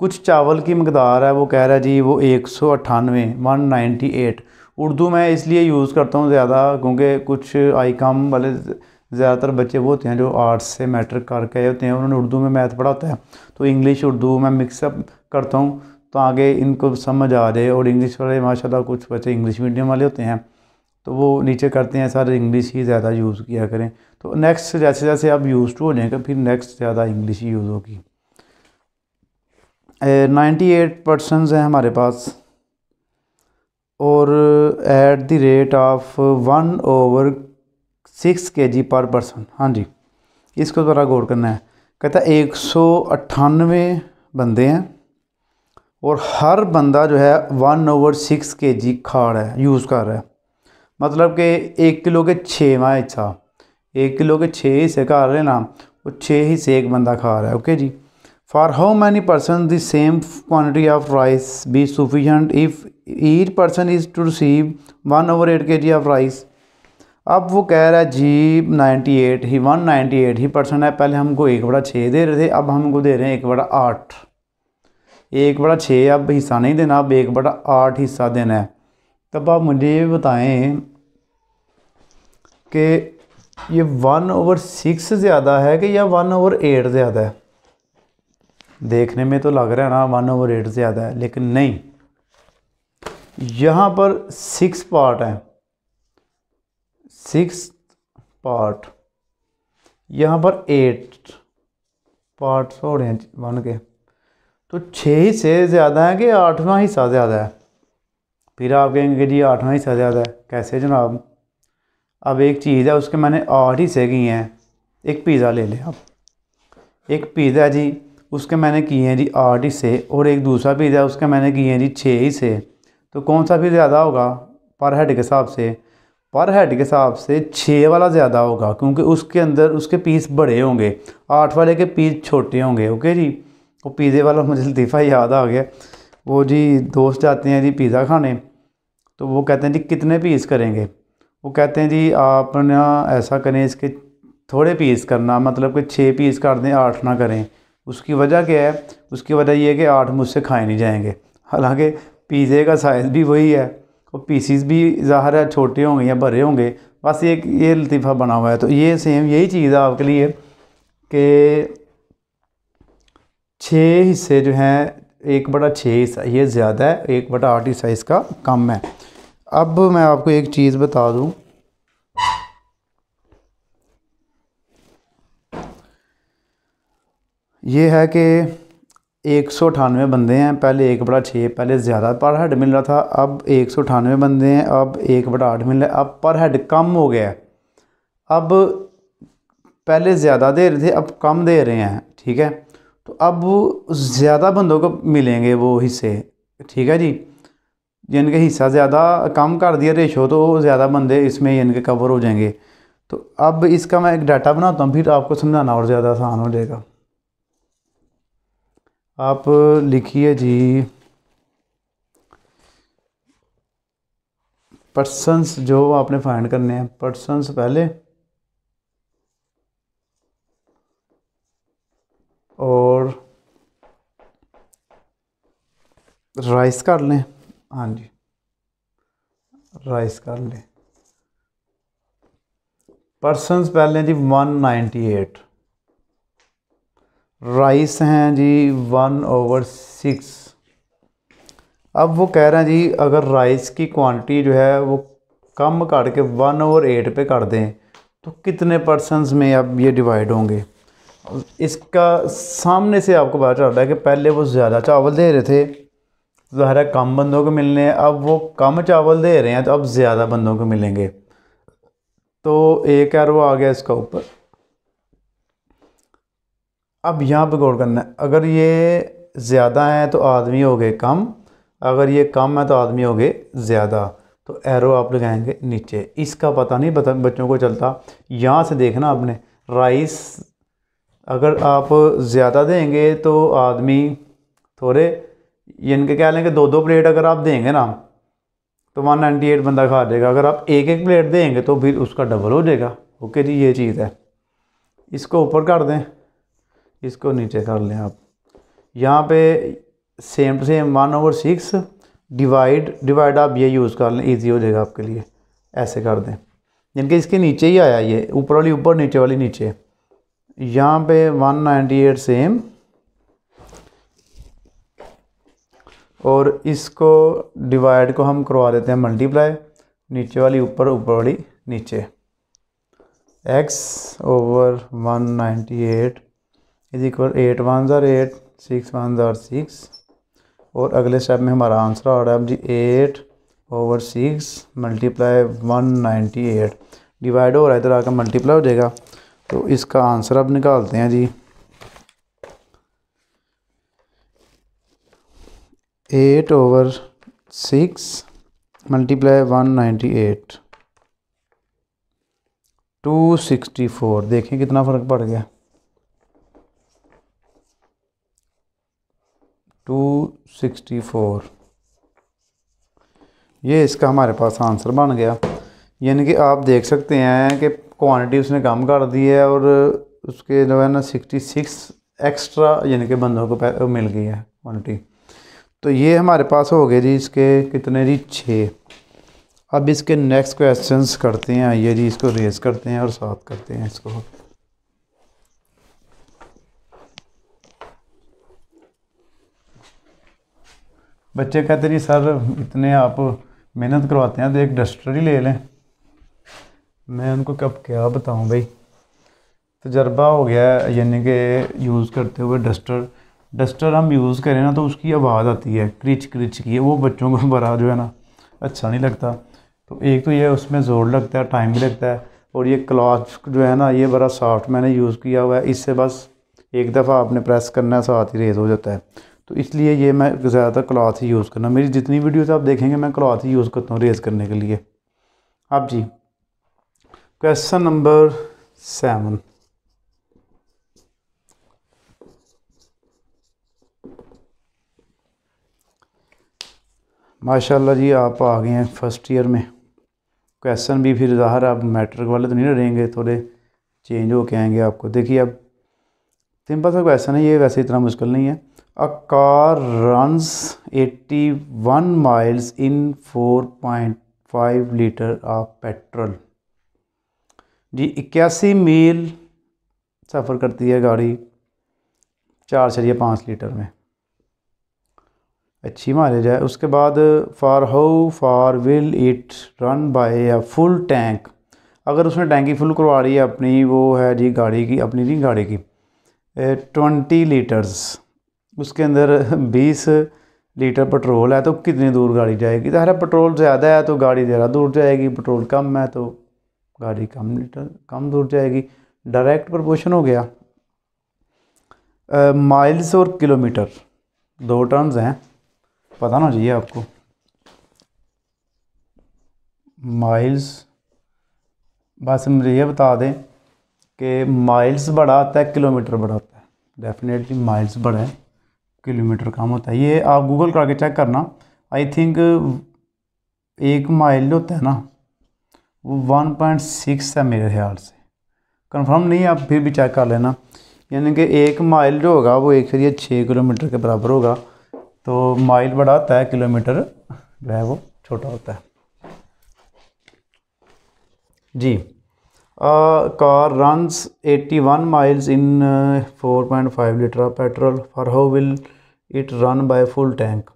कुछ चावल की मकदार है वो कह रहा है जी वो एक सौ अट्ठानवे वन नाइन्टी एट उर्दू मैं इसलिए यूज़ करता हूँ ज़्यादा क्योंकि कुछ आई काम वाले ज़्यादातर बच्चे वो होते हैं जो आर्ट्स से मैट्रिक करके होते हैं उन्होंने उर्दू में मैथ पढ़ा होता है तो इंग्लिश उर्दू मैं मिक्सअप करता हूँ तो आगे इनको समझ आ जाए और इंग्लिश वाले माशा कुछ बच्चे इंग्लिश मीडियम वाले होते हैं तो वो नीचे करते हैं सारे इंग्लिश ही ज़्यादा यूज़ किया करें तो नेक्स्ट जैसे जैसे आप यूज़ टू हो जाएंगे फिर नेक्स्ट ज़्यादा इंग्लिश ही यूज़ होगी नाइन्टी एट परसेंट हैं हमारे पास और at the rate of one over six K G पर पर्सन हाँ जी इसको द्वारा गौर करना है कहता है एक सौ अट्ठानवे बंदे हैं और हर बंदा जो है वन ओवर सिक्स के जी खा रहा है यूज़ कर रहा है मतलब कि एक किलो के छः माह हिस्सा एक किलो के छः हिस्से खा रहे हैं ना वो छः हिस्से एक बंदा खा रहा है ओके जी how many many the same quantity of rice be sufficient if each person is to receive one over eight K G of rice अब वो कह रहा है जी नाइन्टी एट ही वन नाइन्टी एट ही परसेंट है पहले हमको एक बड़ा छः दे रहे थे अब हमको दे रहे हैं एक बड़ा आठ एक बड़ा छः अब हिस्सा नहीं देना अब एक बड़ा आठ हिस्सा देना है तब आप मुझे ये बताएं कि ये वन ओवर सिक्स ज़्यादा है कि या वन ओवर एट ज़्यादा है देखने में तो लग रहा है ना वन ओवर एट ज़्यादा है लेकिन नहीं यहाँ पर सिक्स पार्ट हैं सिक्स पार्ट यहाँ पर एट पार्ट हो रहे हैं वन के तो छः ही से ज़्यादा है कि आठवां हिस्सा ज़्यादा है फिर आप कहेंगे जी आठवां हिस्सा ज़्यादा है कैसे जनाब अब एक चीज़ है उसके मैंने आठ हिस्से किए हैं एक पिज़्ज़ा ले लें आप एक पिज़्ज़ा जी उसके मैंने किए हैं जी आठ ही से और एक दूसरा भी है उसके मैंने किए हैं जी छः ही से तो कौन सा भी ज़्यादा होगा पर हेड के हिसाब से पर हेड के हिसाब से छः वाला ज़्यादा होगा क्योंकि उसके अंदर उसके पीस बड़े होंगे आठ वाले के पीस छोटे होंगे ओके जी वो पिज़्ज़े वाला मुझे लतीफ़ा याद आ गया वो जी दोस्त जाते हैं जी पिज़्ज़ा खाने तो वो कहते हैं जी कितने पीस करेंगे वो कहते हैं जी आप ना ऐसा करें इसके थोड़े पीस करना मतलब कि छः पीस कर दें आठ ना करें उसकी वजह क्या है उसकी वजह ये है कि आठ मुझसे खाए नहीं जाएंगे हालांकि पिज़्ज़े का साइज़ भी वही है और पीसीस भी ज़ाहिर है छोटे होंगे या भरे होंगे बस ये ये लतीफ़ा बना हुआ है तो ये सेम यही चीज़ है आपके लिए कि छः हिस्से जो हैं एक बटा छः हिस्सा ये ज़्यादा है एक बटा आठ हिस्सा इसका कम है अब मैं आपको एक चीज़ बता दूँ ये है कि एक सौ अठानवे बंदे हैं पहले एक बटा छः पहले ज़्यादा पर हेड मिल रहा था अब एक सौ अठानवे बंदे हैं अब एक बड़ा आठ मिल रहा है अब पर हेड कम हो गया है अब पहले ज़्यादा दे रहे थे अब कम दे रहे हैं ठीक है तो अब ज़्यादा बंदों को मिलेंगे वो हिस्से ठीक है जी जिनके हिस्सा ज़्यादा कम कर दिया रेशो तो ज़्यादा बंदे इसमें यानी कवर हो जाएंगे तो अब इसका मैं एक डाटा बनाता हूँ फिर आपको समझाना और ज़्यादा आसान हो जाएगा आप लिखिए जी पर्सनस जो आपने फाइंड करने हैं पर्सनस पहले और राइस कर लें हाँ जी राइस कर लें पर्सनस पहले जी वन नाइन्टी एट राइस हैं जी वन ओवर सिक्स अब वो कह रहे हैं जी अगर राइस की क्वांटिटी जो है वो कम काट के वन ओवर एट पे कर दें तो कितने परसेंट्स में अब ये डिवाइड होंगे इसका सामने से आपको पता चल रहा है कि पहले वो ज़्यादा चावल दे रहे थे ज़ाहिर कम बंदों को मिलने हैं अब वो कम चावल दे रहे हैं तो अब ज़्यादा बंदों को मिलेंगे तो एक एरो आ गया इसका ऊपर अब यहाँ पे गौर करना है अगर ये ज़्यादा है तो आदमी हो गए कम अगर ये कम है तो आदमी हो गए ज़्यादा तो एरो आप लगाएंगे नीचे इसका पता नहीं पता बच्चों को चलता यहाँ से देखना आपने राइस अगर आप ज़्यादा देंगे तो आदमी थोड़े इनके कह लेंगे दो दो प्लेट अगर आप देंगे ना तो वन नाइन्टी एट बंदा खा देगा अगर आप एक एक प्लेट देंगे तो फिर उसका डबल हो जाएगा ओके जी ये चीज़ है इसको ऊपर कर दें इसको नीचे कर लें आप यहाँ पे same to same one over six divide divide आप ये यूज़ कर लें इजी हो जाएगा आपके लिए ऐसे कर दें यानी कि इसके नीचे ही आया ये ऊपर वाली ऊपर नीचे वाली नीचे यहाँ पे 198 सेम और इसको डिवाइड को हम करवा देते हैं मल्टीप्लाई नीचे वाली ऊपर ऊपर वाली नीचे X over 198 is equal eight one ज़ार एट सिक्स वन ज़ार सिक्स और अगले स्टेप में हमारा आंसर आ रहा है जी eight over six multiply one ninety eight divide हो रहा है इधर आकर मल्टीप्लाई हो जाएगा तो इसका आंसर अब निकालते हैं जी eight over six multiply one ninety eight two sixty four देखें कितना फ़र्क पड़ गया 264 ये इसका हमारे पास आंसर बन गया यानी कि आप देख सकते हैं कि क्वांटिटी उसने कम कर दी है और उसके जो है ना 66 एक्स्ट्रा यानी कि बंदों को मिल गई है क्वांटिटी तो ये हमारे पास हो गए जी इसके कितने जी छः अब इसके नेक्स्ट क्वेश्चंस करते हैं आइए जी इसको रेज करते हैं और साथ करते हैं इसको बच्चे कहते नहीं सर इतने आप मेहनत करवाते हैं तो एक डस्टर ही ले लें मैं उनको कब क्या बताऊं भाई तजर्बा हो गया यानी कि यूज़ करते हुए डस्टर डस्टर हम यूज़ करें ना तो उसकी आवाज़ आती है क्रिच क्रिच की है वो बच्चों को बड़ा जो है ना अच्छा नहीं लगता तो एक तो ये उसमें ज़ोर लगता है टाइम भी लगता है और ये क्लॉथ जो है ना ये बड़ा सॉफ्ट मैंने यूज़ किया हुआ है इससे बस एक दफ़ा आपने प्रेस करना है साथ ही रेज हो जाता है तो इसलिए ये मैं ज़्यादातर क्लॉथ ही यूज़ करना मेरी जितनी वीडियोस आप देखेंगे मैं क्लॉथ ही यूज़ करता हूँ रेज़ करने के लिए आप जी क्वेश्चन नंबर सेवन माशाल्लाह जी आप आ गए हैं फर्स्ट ईयर में क्वेश्चन भी फिर ज़ाहिर आप मैट्रिक वाले तो नहीं रहेंगे थोड़े चेंज हो के आएंगे आपको देखिए अब सिंपल सा क्वेश्चन है ये वैसे इतना मुश्किल नहीं है A car runs 81 miles in 4.5 liter of petrol. जी इक्यासी मील सफ़र करती है गाड़ी चार सरिया पाँच लीटर में अच्छी मारे जाए उसके बाद far how far will it run by a full tank अगर उसने टैंकी फुल करवा रही है अपनी वो है जी गाड़ी की अपनी नहीं गाड़ी की ट्वेंटी लीटर्स उसके अंदर बीस लीटर पेट्रोल है तो कितनी दूर गाड़ी जाएगी ज़ाहिर तो पेट्रोल ज़्यादा है तो गाड़ी ज़्यादा दूर जाएगी पेट्रोल कम है तो गाड़ी कम लीटर कम दूर जाएगी डायरेक्ट प्रपोशन हो गया माइल्स और किलोमीटर दो टर्म्स हैं पता ना चाहिए आपको माइल्स बस मुझे ये बता दें कि माइल्स बड़ा आता है किलोमीटर बड़ा आता है डेफिनेटली माइल्स बड़ा है किलोमीटर काम होता है ये आप गूगल करके चेक करना आई थिंक एक माइल जो होता है ना वो वन पॉइंट सिक्स है मेरे ख्याल से कंफर्म नहीं है आप फिर भी चेक कर लेना यानी कि एक माइल जो होगा वो एक फिर छः किलोमीटर के बराबर होगा तो माइल बड़ा होता है किलोमीटर जो है वो छोटा होता है जी car runs eighty one miles in four point five litre of petrol for how will it run by full tank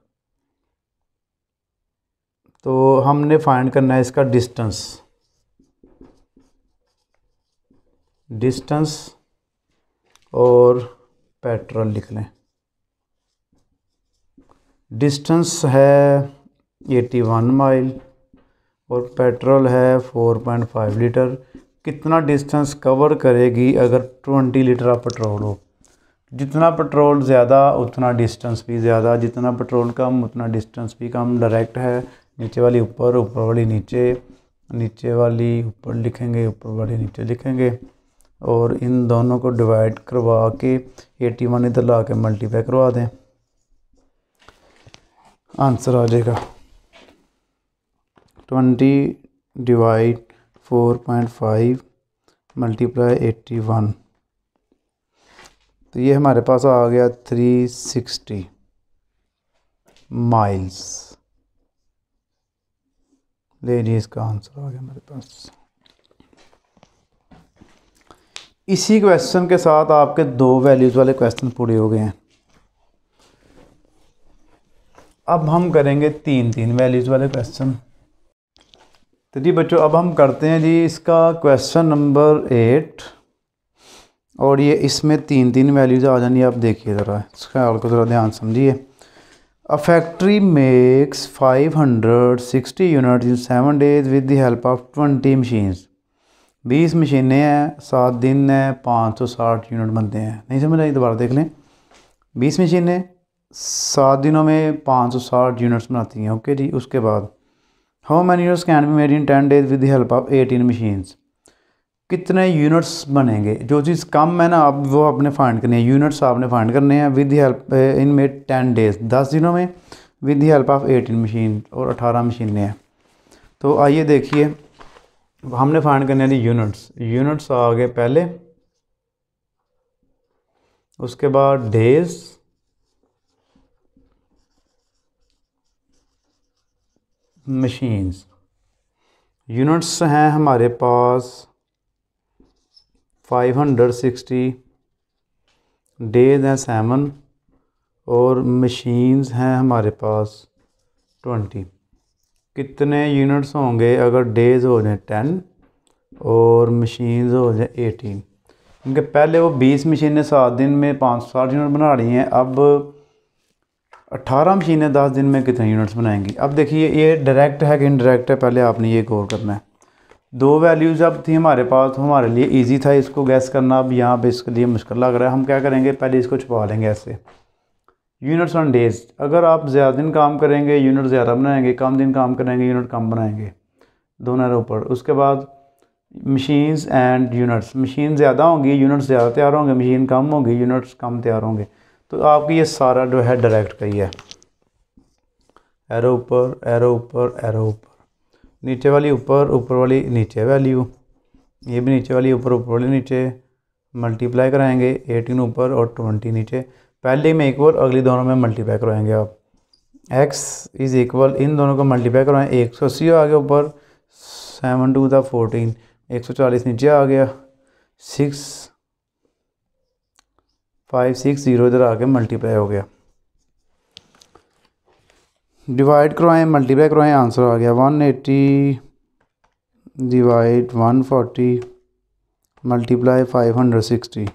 तो हमने फाइंड करना है इसका डिस्टेंस डिस्टेंस और पेट्रोल लिख लें डिस्टेंस है एटी वन माइल और पेट्रोल है फोर पॉइंट फाइव लीटर कितना डिस्टेंस कवर करेगी अगर ट्वेंटी लीटर ऑफ पेट्रोल हो जितना पेट्रोल ज़्यादा उतना डिस्टेंस भी ज़्यादा जितना पेट्रोल कम उतना डिस्टेंस भी कम डायरेक्ट है नीचे वाली ऊपर ऊपर वाली नीचे नीचे वाली ऊपर लिखेंगे ऊपर वाली नीचे लिखेंगे और इन दोनों को डिवाइड करवा के एटी वन इधर ला के मल्टीप्लाई करवा दें आंसर आ जाएगा twenty divide four point five multiply eighty one तो ये हमारे पास आ गया थ्री सिक्सटी माइल्स ले जी इसका आंसर आ गया हमारे पास इसी क्वेश्चन के साथ आपके दो वैल्यूज़ वाले क्वेश्चन पूरे हो गए हैं अब हम करेंगे तीन तीन वैल्यूज़ वाले क्वेश्चन तो जी बच्चों अब हम करते हैं जी इसका क्वेश्चन नंबर एट और ये इसमें तीन तीन वैल्यूज़ आ जानी आप देखिए ज़रा इस ख्याल को ज़रा ध्यान समझिए a factory makes 560 unit in seven days with the help of twenty machines बीस मशीनें हैं सात दिन हैं साठ यूनिट बनते हैं नहीं समझ आई दोबारा देख लें बीस मशीनें सात दिनों में पाँच सौ साठ यूनिट्स बनाती हैं ओके जी उसके बाद how many units can be made in ten days with the help of eighteen machines कितने यूनिट्स बनेंगे जो चीज़ कम है ना आप वो आपने फाइंड करनी है यूनिट्स आपने फाइंड करने हैं with help in made ten days दस दिनों में with the help of eighteen machine और अठारह मशीनें हैं तो आइए देखिए हमने फाइंड करने थी यूनिट्स यूनिट्स आ गए पहले उसके बाद डेज़ मशीन्स यूनिट्स हैं हमारे पास 560 डेज हैं सेवन और मशीन्स हैं हमारे पास 20 कितने यूनिट्स होंगे अगर डेज हो जाए 10 और मशीन्स हो जाए 18 क्योंकि पहले वो 20 मशीनें सात दिन में पाँच सौ साठ यूनिट बना रही हैं अब अट्ठारह मशीनें दस दिन में कितने यूनिट्स बनाएंगी अब देखिए ये डायरेक्ट है कि इनडायरेक्ट है पहले आपने ये गौर करना है दो वैल्यूज़ अब थी हमारे पास तो हमारे लिए इजी था इसको गैस करना अब यहाँ पे इसके लिए मुश्किल लग रहा है हम क्या करेंगे पहले इसको छुपा लेंगे ऐसे यूनिट्स ऑन डेज अगर आप ज़्यादा दिन काम करेंगे यूनिट ज़्यादा बनाएंगे कम दिन काम करेंगे यूनिट कम बनाएंगे दोनों ऊपर उसके बाद मशीन्स एंड यूनिट्स मशीन ज़्यादा होंगी यूनिट्स ज़्यादा तैयार होंगे मशीन कम होगी यूनिट्स कम तैयार होंगे तो आपकी ये सारा जो है डायरेक्ट का ही है एरो ऊपर एरो ऊपर एरो ऊपर नीचे वाली ऊपर ऊपर वाली नीचे वैल्यू ये भी नीचे वाली ऊपर ऊपर वाली नीचे मल्टीप्लाई कराएंगे एटीन ऊपर और ट्वेंटी नीचे पहले में इक्वल अगली दोनों में मल्टीप्लाई करवाएंगे आप एक्स इज़ इक्वल इन दोनों को मल्टीप्लाई करवाएं एक सौ अस्सी आ गया ऊपर सेवन टू था फोर्टीन एक सौ चालीस नीचे आ गया सिक्स फाइव सिक्स ज़ीरो इधर आके मल्टीप्लाई हो गया डिवाइड करवाएं मल्टीप्लाई करवाएं आंसर आ गया one eighty divide one forty multiply five hundred sixty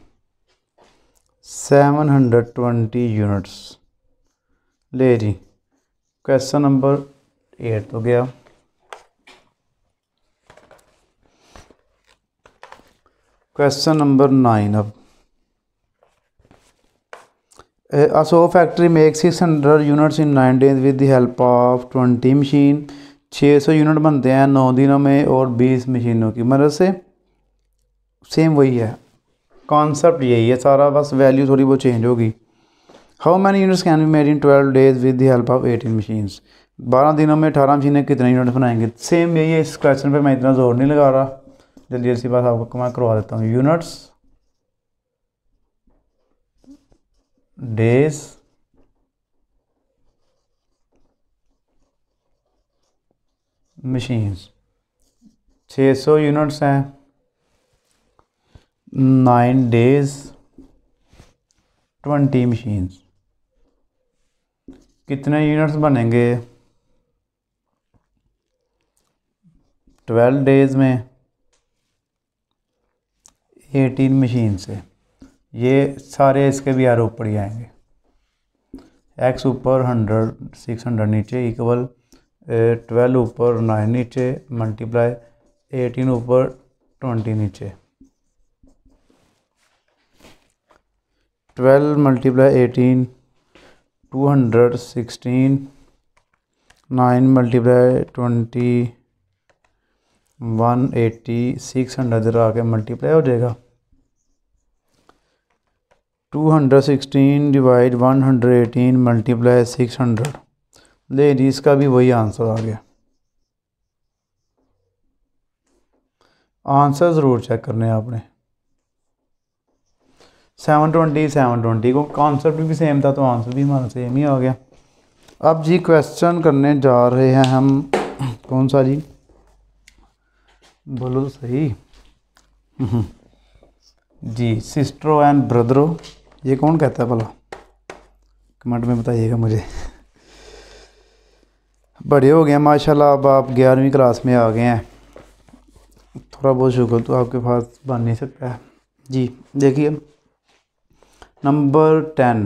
seven hundred twenty units ले जी क्वेश्चन नंबर एट हो गया क्वेश्चन नंबर नाइन अब also factory make six 600 units in nine days with the help of twenty machine छः सौ unit बनते हैं नौ दिनों में और बीस मशीनों की मदद मतलब से सेम वही है कॉन्सेप्ट यही है सारा बस वैल्यू थोड़ी बहुत चेंज होगी how many units can be made in twelve days with the help of eighteen machines बारह दिनों में अठारह मशीनें कितने यूनिट्स बनाएंगे सेम यही है इस क्वेश्चन पर मैं इतना जोर नहीं लगा रहा जल्दी जल्दी बात आपको मैं करवा देता हूँ यूनिट्स days मशीन्स 600 यूनिट्स हैं नाइन डेज ट्वेंटी मशीन्स कितने यूनिट्स बनेंगे ट्वेल्व डेज में एटीन मशीन से ये सारे इसके भी आर ऊपर ही आएंगे एक्स ऊपर हंड्रेड सिक्स हंड्रेड नीचे इक्वल ट्वेल्व ऊपर नाइन नीचे मल्टीप्लाई एटीन ऊपर ट्वेंटी नीचे twelve multiply eighteen two hundred sixteen nine multiply twenty one eighty six hundred जरा आके मल्टीप्लाई हो जाएगा two hundred sixteen divide one hundred eighteen multiply six hundred ले जी इसका भी वही आंसर आ गया आंसर ज़रूर चेक करने हैं आपने सेवन ट्वेंटी सेवन ट्वेंटी को कॉन्सेप्ट भी सेम था तो आंसर भी हमारा सेम ही आ गया अब जी क्वेश्चन करने जा रहे हैं हम कौन सा जी बोलो तो सही जी सिस्टरों एंड ब्रदरों ये कौन कहता है भला कमेंट में बताइएगा मुझे बड़े हो गए माशाल्लाह अब आप ग्यारहवीं क्लास में आ गए हैं थोड़ा बहुत शुक्र तो आपके पास बन नहीं सकता है जी देखिए number ten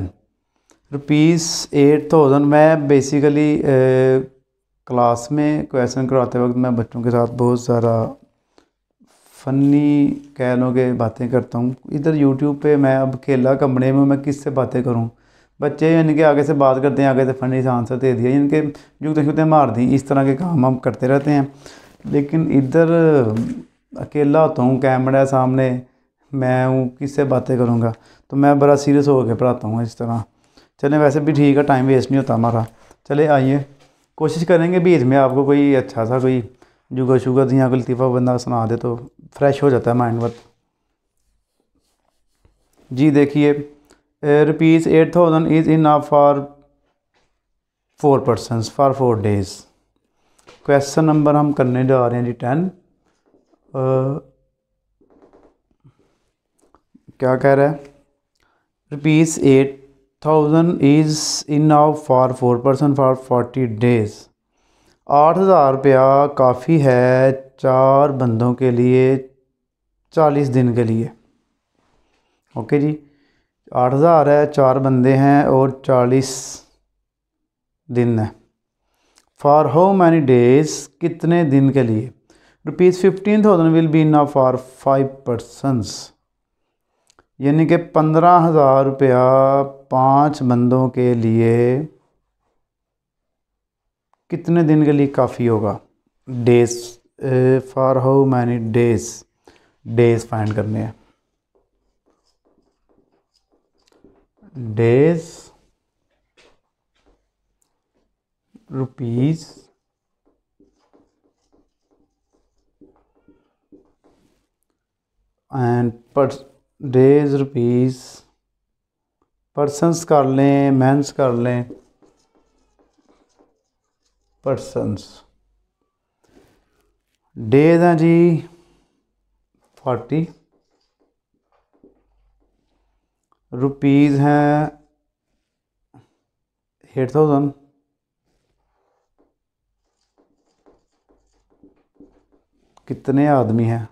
rupees eight thousand मैं बेसिकली क्लास में क्वेश्चन कराते वक्त मैं बच्चों के साथ बहुत सारा फ़नी कह लो कि बातें करता हूँ इधर यूट्यूब पे मैं अब खेला कमरे में मैं किससे बातें करूँ बच्चे इनके आगे से बात करते हैं आगे से फ़नी से आंसर दे दिया इनके जुगते छूते मार दी इस तरह के काम हम करते रहते हैं लेकिन इधर अकेला होता तो हूँ कैमरा सामने मैं हूँ किससे बातें करूँगा तो मैं बड़ा सीरियस होकर पढ़ाता हूँ इस तरह चले वैसे भी ठीक है टाइम वेस्ट नहीं होता हमारा चले आइए कोशिश करेंगे बीच में आपको कोई अच्छा सा कोई जुगा शुगर दियाँ अगर लतीफ़ा बंदा सुना दे तो फ्रेश हो जाता है माइंड वर्क जी देखिए rupees eight thousand is enough for four person for four days question number हम करने जा रहे हैं जी टेन क्या कह रहा है rupees eight thousand is enough for four person for forty days आठ हज़ार रुपया काफ़ी है चार बंदों के लिए चालीस दिन के लिए ओके जी आठ हज़ार है चार बंदे हैं और चालीस दिन है फॉर हाउ मैनी डेज़ कितने दिन के लिए rupees fifteen thousand will be ना फॉर फाइव पर्सनस यानी कि पंद्रह हज़ार रुपया पाँच बंदों के लिए कितने दिन के लिए काफ़ी होगा days for how many days days find करने हैं डेज रुपीज़ एंड पर डेज रुपीज़ पर्सनस कर लें मैंस कर लें persons days हैं जी फोर्टी रुपीज़ हैं एट थाउजेंड कितने आदमी हैं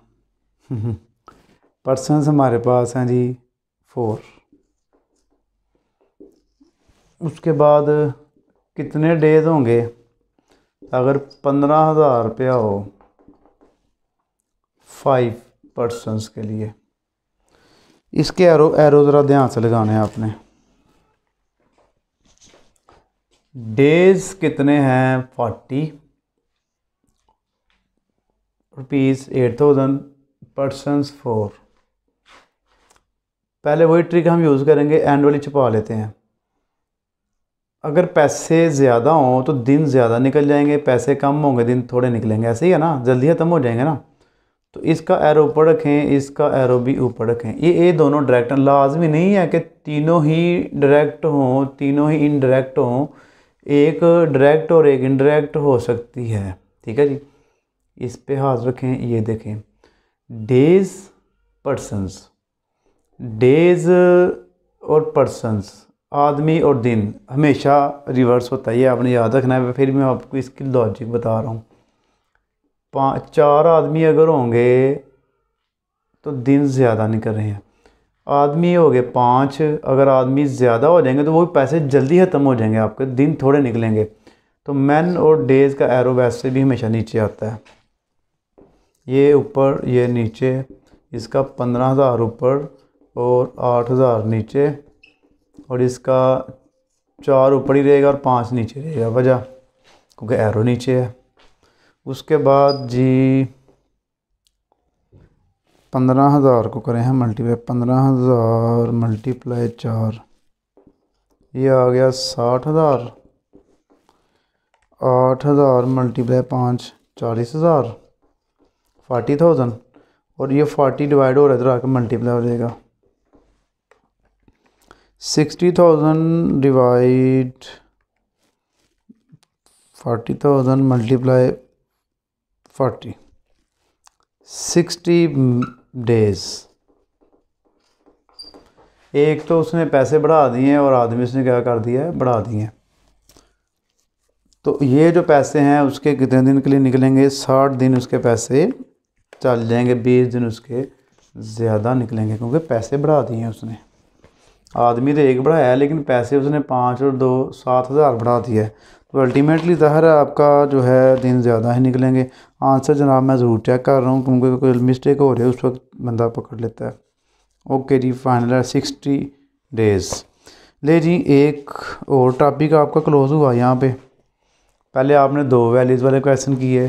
पर्सनस हमारे पास हैं जी फोर उसके बाद कितने डेज होंगे अगर पंद्रह हज़ार रुपया हो फाइव परसेंस के लिए इसके एरो एरो ज़रा ध्यान से लगाने हैं आपने डेज कितने हैं forty rupees eight thousand persons four पहले वही ट्रिक हम यूज़ करेंगे वाली छुपा लेते हैं अगर पैसे ज़्यादा हों तो दिन ज़्यादा निकल जाएंगे पैसे कम होंगे दिन थोड़े निकलेंगे ऐसे ही है ना जल्दी ख़त्म हो जाएंगे ना तो इसका एरो ऊपर रखें इसका एरो भी ऊपर रखें ये ये दोनों डायरेक्ट हैं लाजमी नहीं है कि तीनों ही डायरेक्ट हों तीनों ही इनडायरेक्ट हों एक डायरेक्ट और एक इनडायरेक्ट हो सकती है ठीक है जी इस पे हाथ रखें ये देखें डेज पर्सनस डेज और पर्सनस आदमी और दिन हमेशा रिवर्स होता है ये आपने याद रखना है फिर मैं आपको इसकी लॉजिक बता रहा हूँ पाँच चार आदमी अगर होंगे तो दिन ज़्यादा निकल रहे हैं आदमी हो गए पाँच अगर आदमी ज़्यादा हो जाएंगे तो वो पैसे जल्दी ख़त्म हो जाएंगे आपके दिन थोड़े निकलेंगे तो मैन और डेज़ का एरो वैसे भी हमेशा नीचे आता है ये ऊपर ये नीचे इसका पंद्रह हज़ार ऊपर और आठ हज़ार नीचे और इसका चार ऊपर ही रहेगा और पाँच नीचे रहेगा वजह क्योंकि एरो नीचे है उसके बाद जी पंद्रह हज़ार को करें हैं मल्टीप्लाई पंद्रह हज़ार मल्टीप्लाई चार ये आ गया साठ हज़ार आठ हज़ार मल्टीप्लाई पाँच चालीस हज़ार फोर्टी थाउजेंड और ये फोर्टी डिवाइड हो रहा है इधर आकर मल्टीप्लाई हो जाएगा sixty thousand divide forty thousand multiply forty sixty days एक तो उसने पैसे बढ़ा दिए हैं और आदमी उसने क्या कर दिया है बढ़ा दिए हैं तो ये जो पैसे हैं उसके कितने दिन के लिए निकलेंगे साठ दिन उसके पैसे चल जाएंगे बीस दिन उसके ज़्यादा निकलेंगे क्योंकि पैसे बढ़ा दिए हैं उसने आदमी तो एक बढ़ाया लेकिन पैसे उसने पाँच और दो सात हज़ार बढ़ा दिया है तो अल्टीमेटली ज़ाहिर है आपका जो है दिन ज़्यादा ही निकलेंगे आंसर जनाब मैं ज़रूर चेक कर रहा हूँ क्योंकि कोई मिस्टेक हो रही है उस वक्त बंदा पकड़ लेता है ओके जी फाइनल है सिक्सटी डेज़ ले जी एक और टॉपिक आपका क्लोज़ हुआ यहाँ पे पहले आपने दो वैलीज़ वाले क्वेश्चन किए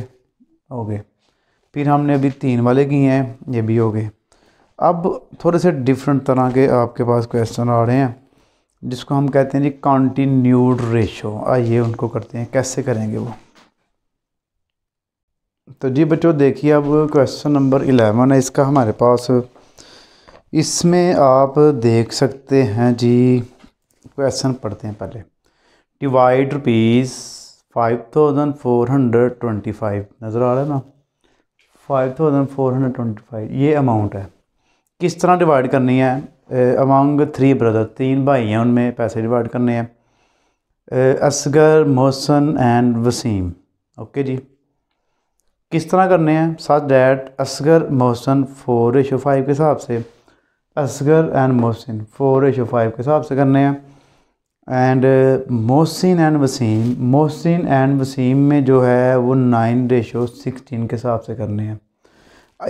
हो गए फिर हमने अभी तीन वाले किए हैं ये भी हो गए अब थोड़े से डिफरेंट तरह के आपके पास क्वेश्चन आ रहे हैं जिसको हम कहते हैं जी कॉन्टीन्यूड रेशो आइए उनको करते हैं कैसे करेंगे वो तो जी बच्चों देखिए अब क्वेश्चन नंबर इलेवन है इसका हमारे पास इसमें आप देख सकते हैं जी क्वेश्चन पढ़ते हैं पहले divide rupees five thousand four hundred twenty five नज़र आ रहा है ना five thousand four hundred twenty five ये अमाउंट है किस तरह डिवाइड करनी है अमंग थ्री ब्रदर तीन भाई हैं उनमें पैसे डिवाइड करने हैं असगर मोहसन एंड वसीम ओके जी किस तरह करने हैं such that Asgar Mohsin four ratio five के हिसाब से Asgar and Mohsin four ratio five के हिसाब से करने हैं and Mohsin and Wasim Mohsin and Wasim में जो है वो नाइन रेशो सिक्सटीन के हिसाब से करने हैं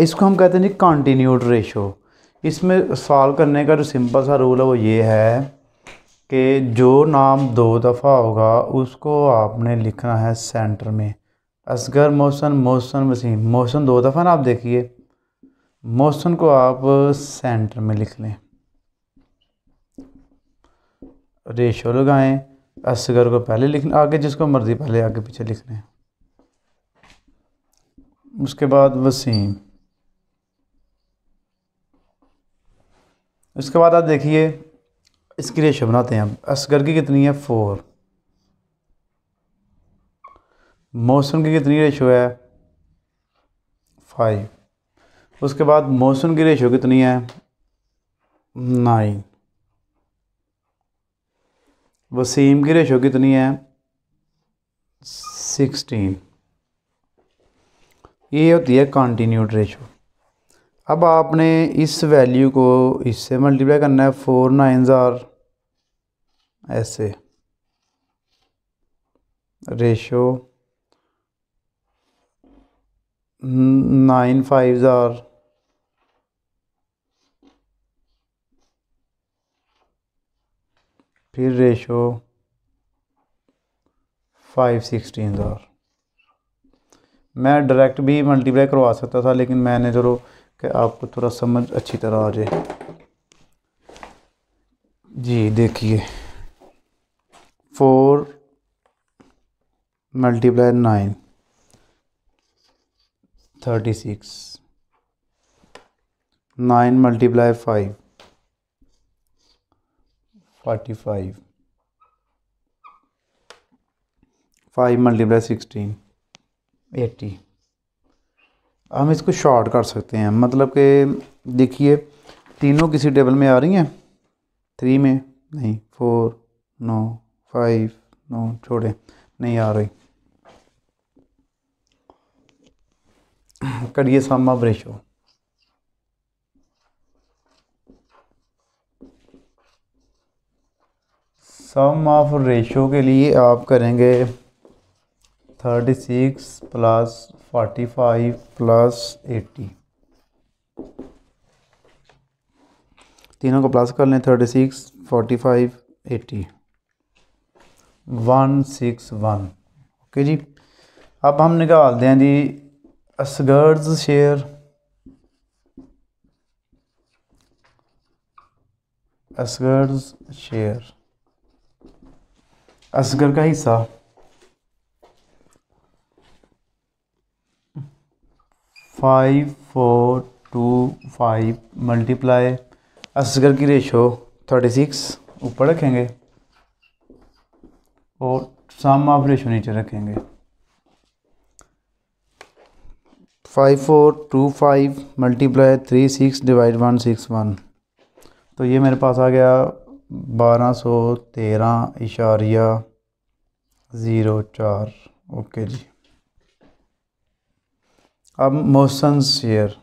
इसको हम कहते हैं जी कॉन्टीन्यूड रेशो इसमें सॉल्व करने का जो सिंपल सा रूल है वो ये है कि जो नाम दो दफ़ा होगा उसको आपने लिखना है सेंटर में असगर मोशन मोशन वसीम मोशन दो दफ़ा ना आप देखिए मोशन को आप सेंटर में लिख लें रेशो लगाएं असगर को पहले लिखना आगे जिसको मर्ज़ी पहले आगे पीछे लिख लें उसके बाद वसीम उसके बाद आप देखिए इसकी रेशो बनाते हैं अब असगर की कितनी है फोर मौसम की कितनी रेशो है फाइव उसके बाद मौसम की रेशो कितनी है नाइन वसीम की रेशो कितनी है सिक्सटीन ये होती है कॉन्टीन्यूड रेशो अब आपने इस वैल्यू को इससे मल्टीप्लाई करना है फोर नाइन ज़ार ऐसे रेशो नाइन फाइव ज़ार फिर रेशो फाइव सिक्सटीन ज़ार मैं डायरेक्ट भी मल्टीप्लाई करवा सकता था लेकिन मैंने चलो કે આપકો થોડા સમજ اچھی طرح આજે જી દેખીએ 4 * 9 36 9 * 5 45 5 * 16 80 हम इसको शॉर्ट कर सकते हैं मतलब कि देखिए तीनों किसी टेबल में आ रही हैं थ्री में नहीं फोर नौ फाइव नौ छोड़े नहीं आ रही करिए sum of ratio sum of ratio के लिए आप करेंगे thirty six plus forty five plus eighty तीनों को प्लस कर लें thirty six forty five eighty one six one okay जी अब हम निकालते हैं जी असगर्ज शेयर असगर्ज शेयर असगर का हिस्सा five four two five multiply Asgar की रेशो थर्टी सिक्स ऊपर रखेंगे और सम ऑफ रेशो नीचे रखेंगे five four two five multiply three six divide one six one तो ये मेरे पास आ गया बारह सौ तेरह इशारिया ज़ीरो चार ओके जी अब मोशन शेयर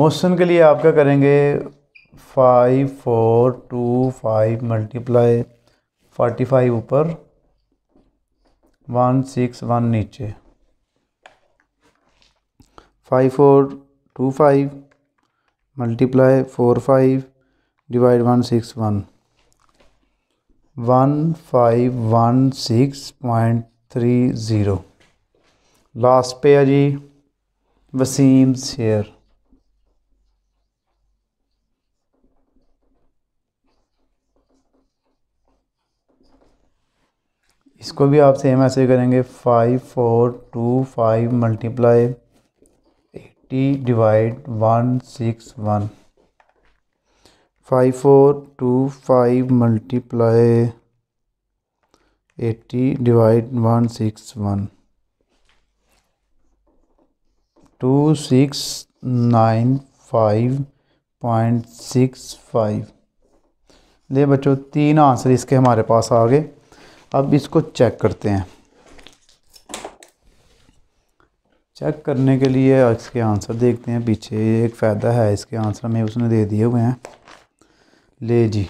मोशन के लिए आप क्या करेंगे five four two five multiply forty five ऊपर वन सिक्स वन नीचे five four two five multiply four five divide one six one one five one six point three zero last पे है जी Wasim share इसको भी आप सेम ऐसे करेंगे five four two five multiply eighty divide one six one five four two five multiply eighty divide one six one two six nine five point six five ले बच्चों तीन आंसर इसके हमारे पास आ गए अब इसको चेक करते हैं चेक करने के लिए इसके आंसर देखते हैं पीछे एक फ़ायदा है इसके आंसर हमें उसने दे दिए हुए हैं ले जी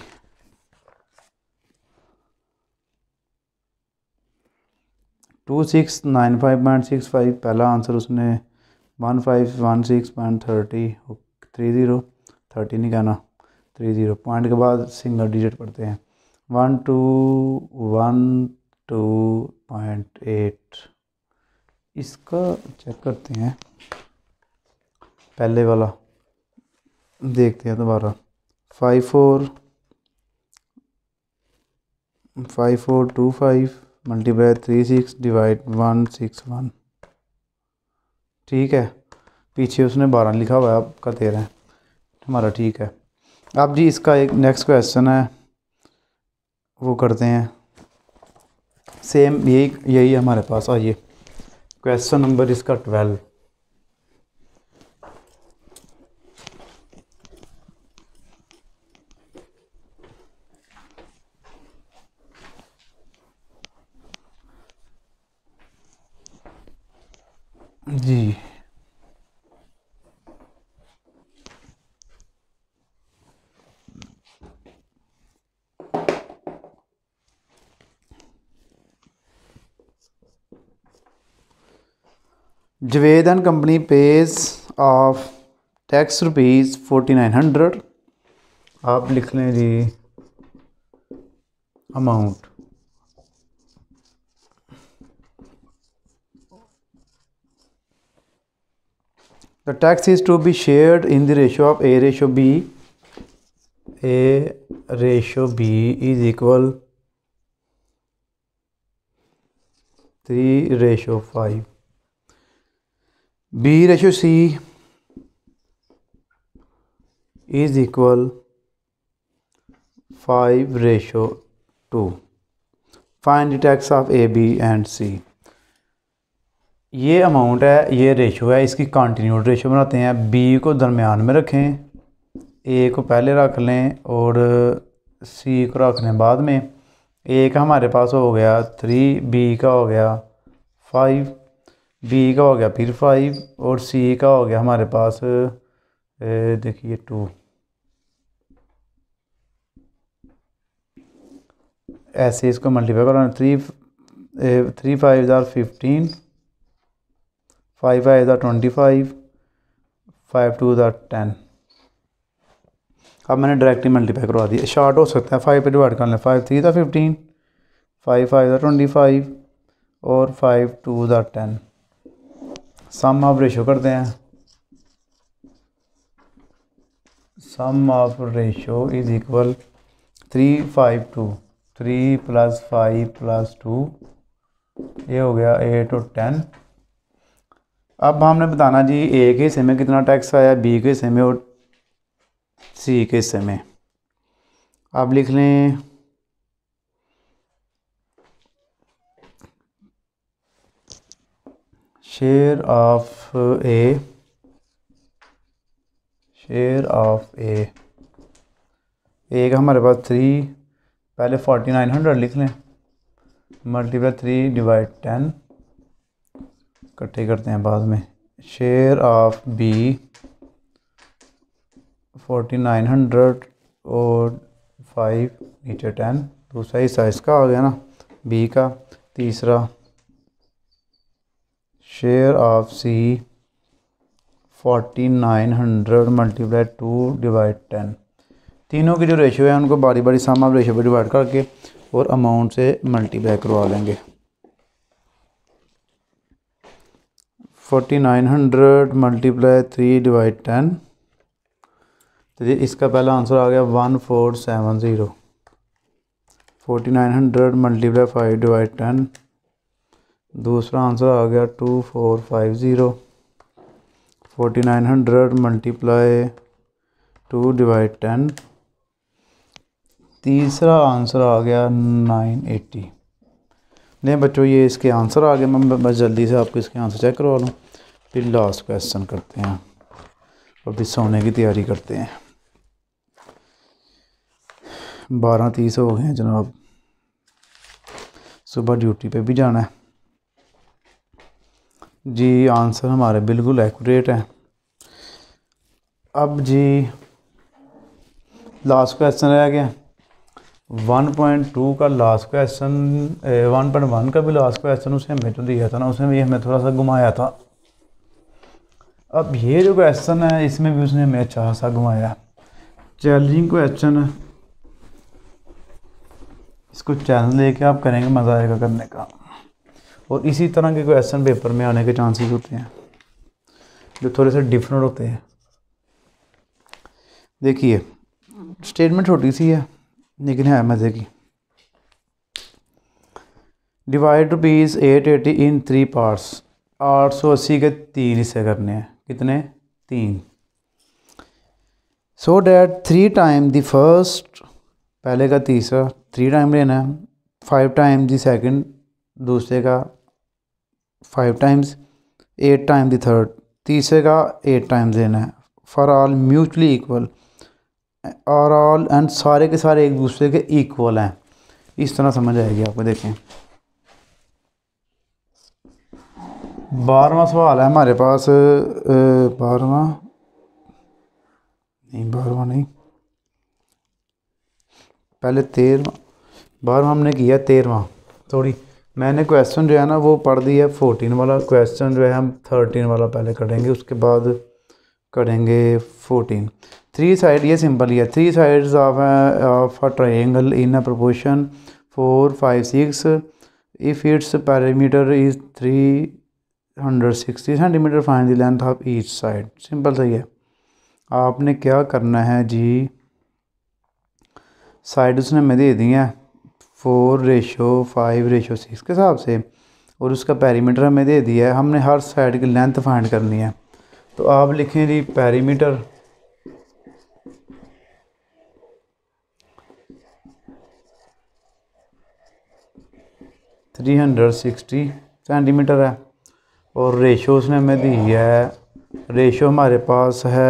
two six nine five point six five पहला आंसर उसने one five one six point thirty three zero thirty नहीं कहना थ्री ज़ीरो पॉइंट के बाद सिंगल डिजिट पढ़ते हैं one two one two point eight इसका चेक करते हैं पहले वाला देखते हैं दोबारा five four five four two five multiply three six divide one six one ठीक है पीछे उसने बारह लिखा हुआ है आपका तेरह हमारा ठीक है अब जी इसका एक नेक्स्ट क्वेश्चन है वो करते हैं सेम यही यही हमारे पास आइए क्वेश्चन नंबर इसका twelve Javed and company pays of tax rupees forty nine hundred आप लिख लें जी amount the tax is to be shared in the ratio of A ratio B A ratio B is equal three ratio five B ratio C is equal five ratio two find it of A B and C ये amount है ये ratio है इसकी कॉन्टीन्यूट ratio बनाते हैं B को दरमियान में रखें ए को पहले रख लें और सी को रख लें बाद में ए का हमारे पास हो गया थ्री बी का हो गया फाइव बी का हो गया फिर फाइव और सी का हो गया हमारे पास देखिए टू ऐसे इसको मल्टीप्लाई करो थ्री थ्री फाइव हज़ार फिफ्टीन फाइव फाइव हज़ार ट्वेंटी फाइव फाइव टू हज़ार टेन अब मैंने डायरेक्टली मल्टीप्लाई करवा दिया शॉर्ट हो सकता है फाइव पे डिवाइड कर लें फाइव थ्री ज़ार फिफ्टीन फाइव फाइव ज़ार ट्वेंटी फाइव और फाइव टू ज़ार टेन सम ऑफ रेशो करते हैं sum of ratio is equal three five two three plus five plus two ये हो गया एट और टेन अब हमने बताना जी ए के हिस्से में कितना टैक्स आया बी के हिस्से में और सी के हिस्से में अब लिख लें share of a share of A एक का हमारे पास थ्री पहले फोर्टी नाइन हंड्रेड लिख लें मल्टीप्लाई थ्री डिवाइड टेन इकट्ठे करते हैं बाद में share of B forty nine hundred और फाइव नीचे टेन दूसरा हिस्सा इसका आ गया ना बी का तीसरा share of C forty nine hundred multiply two divide ten तीनों के जो रेशो है उनको बारी बारी साम आप रेशो पर डिवाइड करके और अमाउंट से मल्टीप्लाई करवा लेंगे forty nine hundred multiply three divide ten तो जी इसका पहला आंसर आ गया one four seven zero forty nine hundred multiply five divide ten दूसरा आंसर आ गया two four five zero forty nine hundred multiply two divide ten तीसरा आंसर आ गया नाइन एट्टी नहीं बच्चों ये इसके आंसर आ गए मैं बस जल्दी से आपको इसके आंसर चेक करवा लूँ फिर लास्ट क्वेश्चन करते हैं और फिर सोने की तैयारी करते हैं बारह तीस हो गए हैं जनाब सुबह ड्यूटी पे भी जाना है जी आंसर हमारे बिल्कुल एक्यूरेट हैं अब जी लास्ट क्वेश्चन रह गया 1.2 का लास्ट क्वेश्चन 1.1 का भी लास्ट क्वेश्चन उसे हमें तो दिया था ना उसमें भी हमें थोड़ा सा घुमाया था अब ये जो क्वेश्चन है इसमें भी उसने हमें अच्छा खासा घुमाया चैलेंजिंग क्वेश्चन है इसको चैलेंज लेके आप करेंगे मज़ा आएगा करने का और इसी तरह के क्वेश्चन पेपर में आने के चांसेस होते हैं जो थोड़े से डिफरेंट होते हैं देखिए स्टेटमेंट छोटी सी है लेकिन है मज़े की divide rupees eight eighty in three parts आठ सौ अस्सी के तीन हिस्से करने हैं कितने तीन so that three time the first पहले का तीसरा थ्री टाइम लेना है फाइव टाइम द सेकंड दूसरे का five times eight time the third तीसरे का एट टाइम देना है फॉर ऑल म्यूचुअली इक्वल और ऑल एंड सारे के सारे एक दूसरे के इक्वल हैं इस तरह समझ आएगी आपको देखें बारहवा सवाल है हमारे पास बारहवा नहीं बारहवा नहीं पहले तेरवा बारहवा हमने किया तेरवा थोड़ी मैंने क्वेश्चन जो है ना वो पढ़ दिया है फोर्टीन वाला क्वेश्चन जो है हम थर्टीन वाला पहले करेंगे उसके बाद करेंगे फोर्टीन थ्री साइड ये सिंपल ही है three sides of of a triangle in a proportion four five six if its parameter is three hundred sixty centimeter fine the length of each side simple सही है आपने क्या करना है जी side उसने मैं दे दी हैं four ratio five ratio six के हिसाब से और उसका पैरीमीटर हमें दे दिया है हमने हर साइड की लेंथ फाइंड करनी है तो आप लिखें जी perimeter three hundred sixty centimeter है और रेशो उसने हमें दी है रेशो हमारे पास है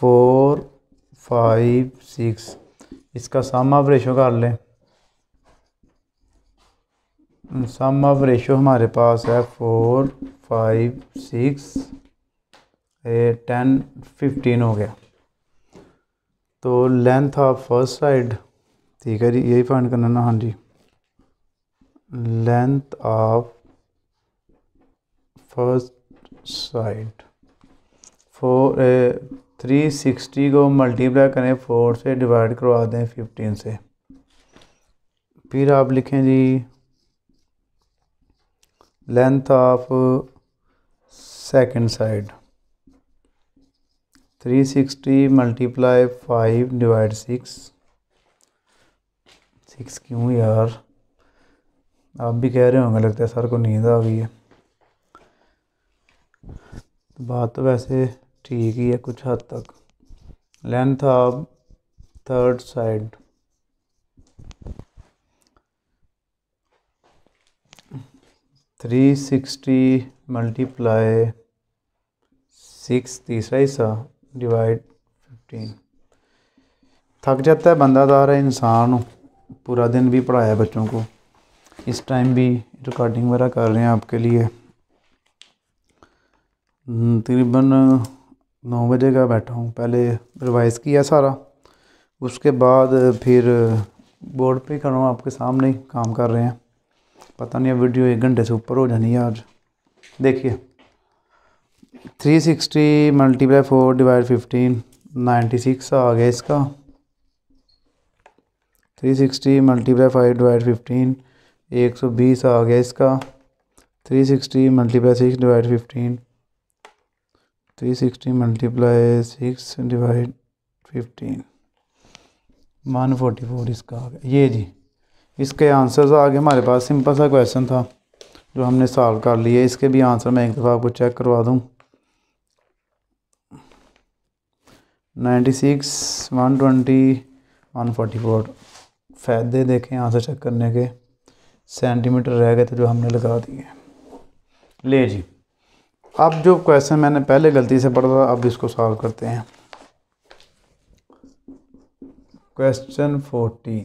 फोर फाइव सिक्स इसका सामा ऑफ रेशो कर लें सामा ऑफ रेशो हमारे पास है four five six eight ten fifteen हो गया तो लेंथ ऑफ फर्स्ट साइड ठीक है जी यही फाइंड करना ना हाँ जी length of first side four three sixty को मल्टीप्लाई करें फोर से डिवाइड करवा दें फिफ्टीन से फिर आप लिखें जी length of second side three sixty multiply five divide six six क्यों यार आप भी कह रहे होंगे लगता है सर को नींद आ गई है तो बात तो वैसे ठीक ही है कुछ हद तक length of third side three sixty multiply six तीसरा हिस्सा डिवाइड फिफ्टीन थक जाता है बंदा दार है इंसान पूरा दिन भी पढ़ाया बच्चों को इस टाइम भी रिकॉर्डिंग वगैरह कर रहे हैं आपके लिए हम्म, तकरीबन नौ बजे का बैठा हूँ पहले रिवाइज़ किया सारा उसके बाद फिर बोर्ड पे करो आपके सामने काम कर रहे हैं पता नहीं अब वीडियो एक घंटे से ऊपर हो जानी है आज देखिए 360 sixty multiply four divide fifteen ninety six आ गया इसका 360 sixty multiply five divide fifteen एक सौ बीस आ गया इसका 360 sixty multiply six divide fifteen three sixty multiply six divide fifteen one forty four इसका आ गया ये जी इसके आंसर्स आ गए हमारे पास सिंपल सा क्वेश्चन था जो हमने सॉल्व कर लिए इसके भी आंसर मैं एक दफ़ा आपको चेक करवा दूँ ninety six one twenty one forty four फायदे देखें आंसर चेक करने के सेंटीमीटर रह गए थे जो हमने लगा दिए ले जी अब जो क्वेश्चन मैंने पहले गलती से पढ़ा था अब इसको सॉल्व करते हैं question fourteen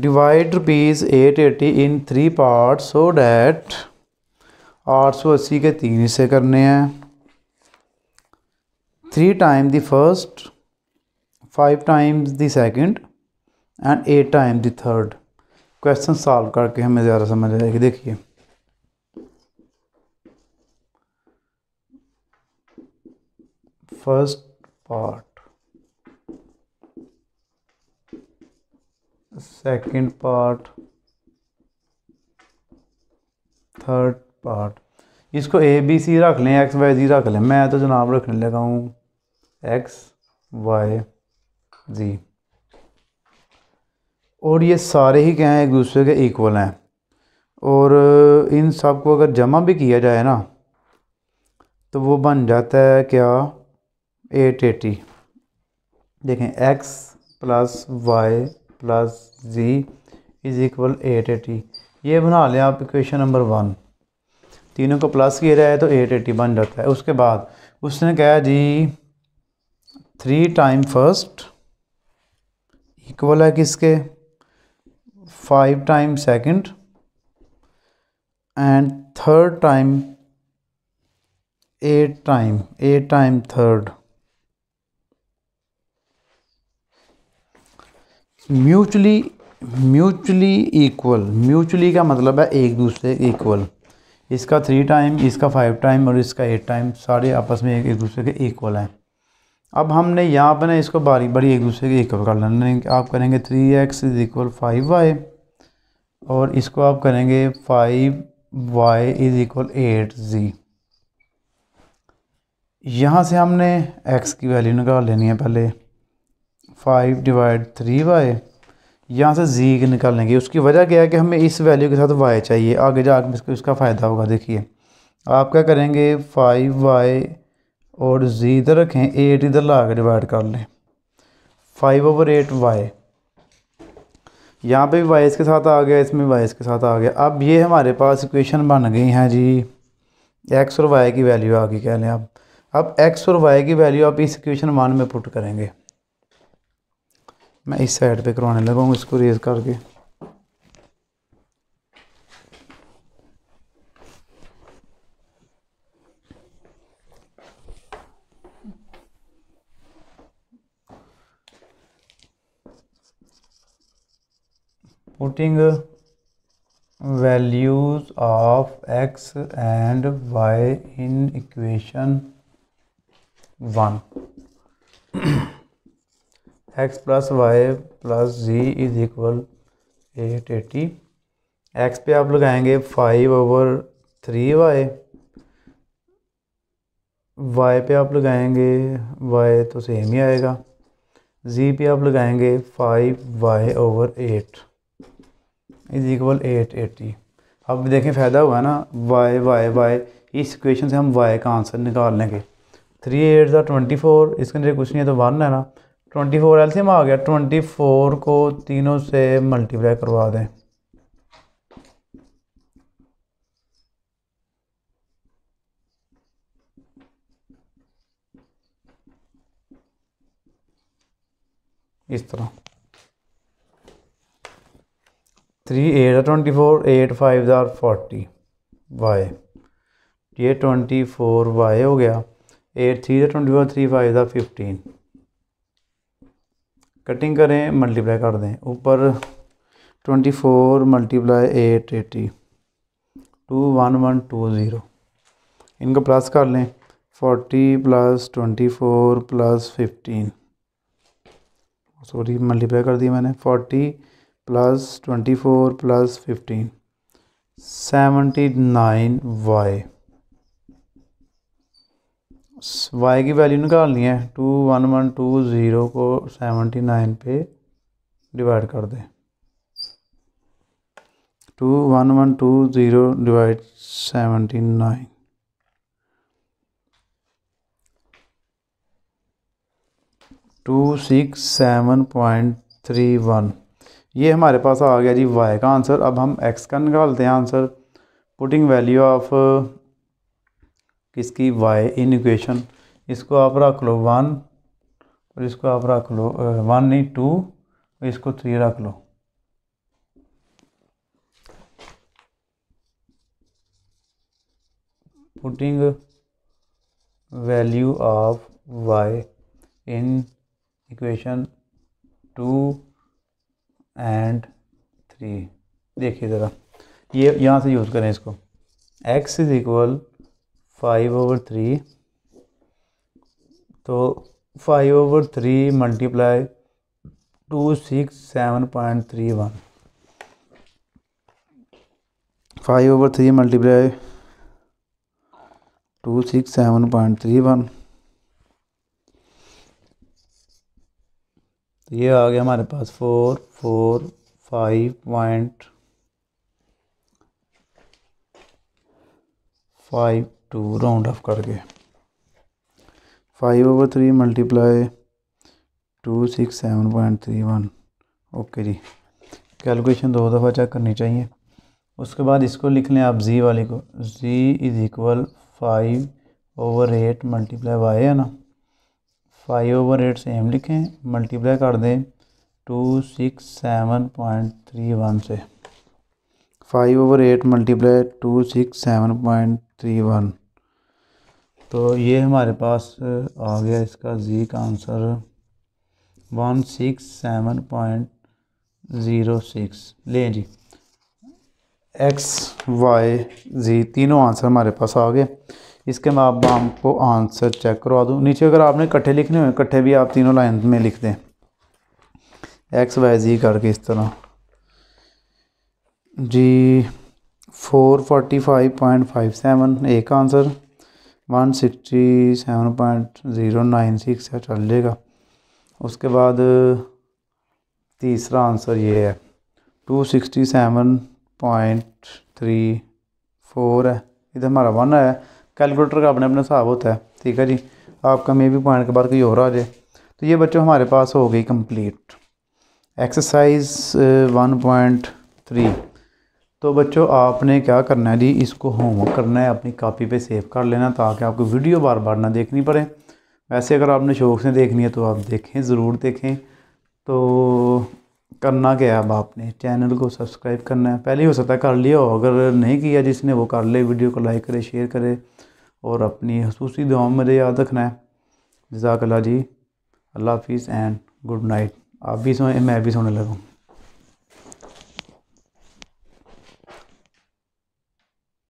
divide rupees eight eighty in three part so that आठ सौ अस्सी के तीन हिस्से करने हैं three time the first five times the second and eight time the third question solve करके हमें ज़्यादा समझ आएगी देखिए first part second part third part इसको ए बी सी रख लें एक्स वाई जी रख लें मैं तो जनाब रखने लगा हूँ एक्स वाई जी और ये सारे ही क्या हैं एक दूसरे के इक्वल हैं और इन सब को अगर जमा भी किया जाए ना तो वो बन जाता है क्या एट एटी देखें x plus y plus z is equal eight eighty ये बना लें आप इक्वेशन नंबर वन तीनों को प्लस किया जाए तो एट एटी बन जाता है उसके बाद उसने कहा जी थ्री टाइम फर्स्ट इक्वल है किसके five time second and third time eight time eight time third mutually mutually equal mutually का मतलब है एक दूसरे इक्वल इसका थ्री टाइम इसका फाइव टाइम और इसका एट टाइम सारे आपस में एक, एक दूसरे के इक्वल हैं अब हमने यहाँ पर ना इसको बारी बारी एक दूसरे के इक्वल कर लेना आप करेंगे three x is equal five y और इसको आप करेंगे five y is equal eight z यहाँ से हमने एक्स की वैल्यू निकाल लेनी है पहले फाइव डिवाइड थ्री वाई यहाँ से जी के निकालेंगे उसकी वजह क्या है कि हमें इस वैल्यू के साथ वाई चाहिए आगे जा इसका इसका फ़ायदा होगा देखिए आप क्या करेंगे फाइव वाई और जी इधर रखें एट इधर ला कर डिवाइड कर लें फाइव ओवर एट वाई यहाँ पे भी वाइस के साथ आ गया इसमें वाई वाइस के साथ आ गया अब ये हमारे पास इक्वेशन बन गई हैं जी एक्स और वाई की वैल्यू आ गई कह लें आप अब एक्स और वाई की वैल्यू आप इस इक्वेशन वन में पुट करेंगे मैं इस साइड पे करवाने लगा हूँ इसको रेज करके putting values of x and y in equation one x plus y plus z is equal eight eighty x पे आप लगाएंगे five over three y y पे आप लगाएंगे वाई तो सेम ही आएगा जी पे आप लगाएंगे five y over eight is equal eight eighty अब देखें फ़ायदा हुआ ना वाई वाई वाई इस इक्वेशन से हम वाई का आंसर निकाल लेंगे थ्री एट ज़ा ट्वेंटी फोर इसके अंदर कुछ नहीं है तो वन है ना ट्वेंटी फोर एल आ गया ट्वेंटी फोर को तीनों से मल्टीप्लाई करवा दें इस तरह three eight are twenty four eight five are forty y ये ट्वेंटी फोर वाई हो गया eight three are twenty four three five are fifteen cutting करें मल्टीप्लाई कर दें ऊपर twenty four multiply eight eighty two one one two zero इनको plus कर लें forty plus twenty four plus fifteen sorry multiply कर दिया मैंने forty plus twenty four plus fifteen seventy nine y Y की वैल्यू निकालनी है two one one two zero को सेवेंटी नाइन पे डिवाइड कर दें two one one two zero divide seventy nine two six seven point three one ये हमारे पास आ गया जी वाई का आंसर अब हम एक्स का निकालते हैं आंसर पुटिंग वैल्यू ऑफ इसकी वाई इन इक्वेशन इसको आप रख लो वन और इसको आप रख लो वन नहीं टू और इसको थ्री रख लो putting value of y in equation two and three देखिए ज़रा ये यहाँ से यूज़ करें इसको x is equal five over three तो five over three multiply two six seven point three one five over three multiply two six seven point three one तो ये आ गया हमारे पास four four five point five two round off करके five over three multiply two six seven point three one okay जी calculation दो दफ़ा चेक करनी चाहिए उसके बाद इसको लिख लें आप जी वाले को z is equal five over eight multiply y है ना फाइव ओवर एट सेम लिखें मल्टीप्लाई कर दें two six seven point three one से five over eight multiply two six seven point three one तो ये हमारे पास आ गया इसका जी का answer one six seven point zero six ले जी एक्स वाई जी तीनों आंसर हमारे पास आ गए इसके मैं आप आपको आंसर चेक करवा दूँ नीचे अगर आपने इकट्ठे लिखने हो इकट्ठे भी आप तीनों लाइन में लिख दें एक्स वाई जी करके इस तरह z four forty five point five seven एक answer one sixty seven point zero nine six है चल जाएगा उसके बाद तीसरा आंसर ये है two sixty seven point three four है इधर हमारा वन है कैलकुलेटर का अपने अपने हिसाब होता है ठीक है जी आपका मे भी पॉइंट के बाद कोई और आ जाए तो ये बच्चों हमारे पास हो गई complete exercise one point three तो बच्चों आपने क्या करना है जी इसको होमवर्क करना है अपनी कापी पे सेव कर लेना ताकि आपको वीडियो बार बार ना देखनी पड़े वैसे अगर आपने शौक से देखनी है तो आप देखें ज़रूर देखें तो करना क्या है अब आपने चैनल को सब्सक्राइब करना है पहले हो सकता है कर लिया हो अगर नहीं किया जिसने वो कर ले वीडियो को लाइक करे शेयर करे और अपनी खसूसी दुआओं में याद रखना है जजाकला जी अल्लाह हाफिज़ एंड गुड नाइट आप भी सोएं मैं भी सोने लगूँ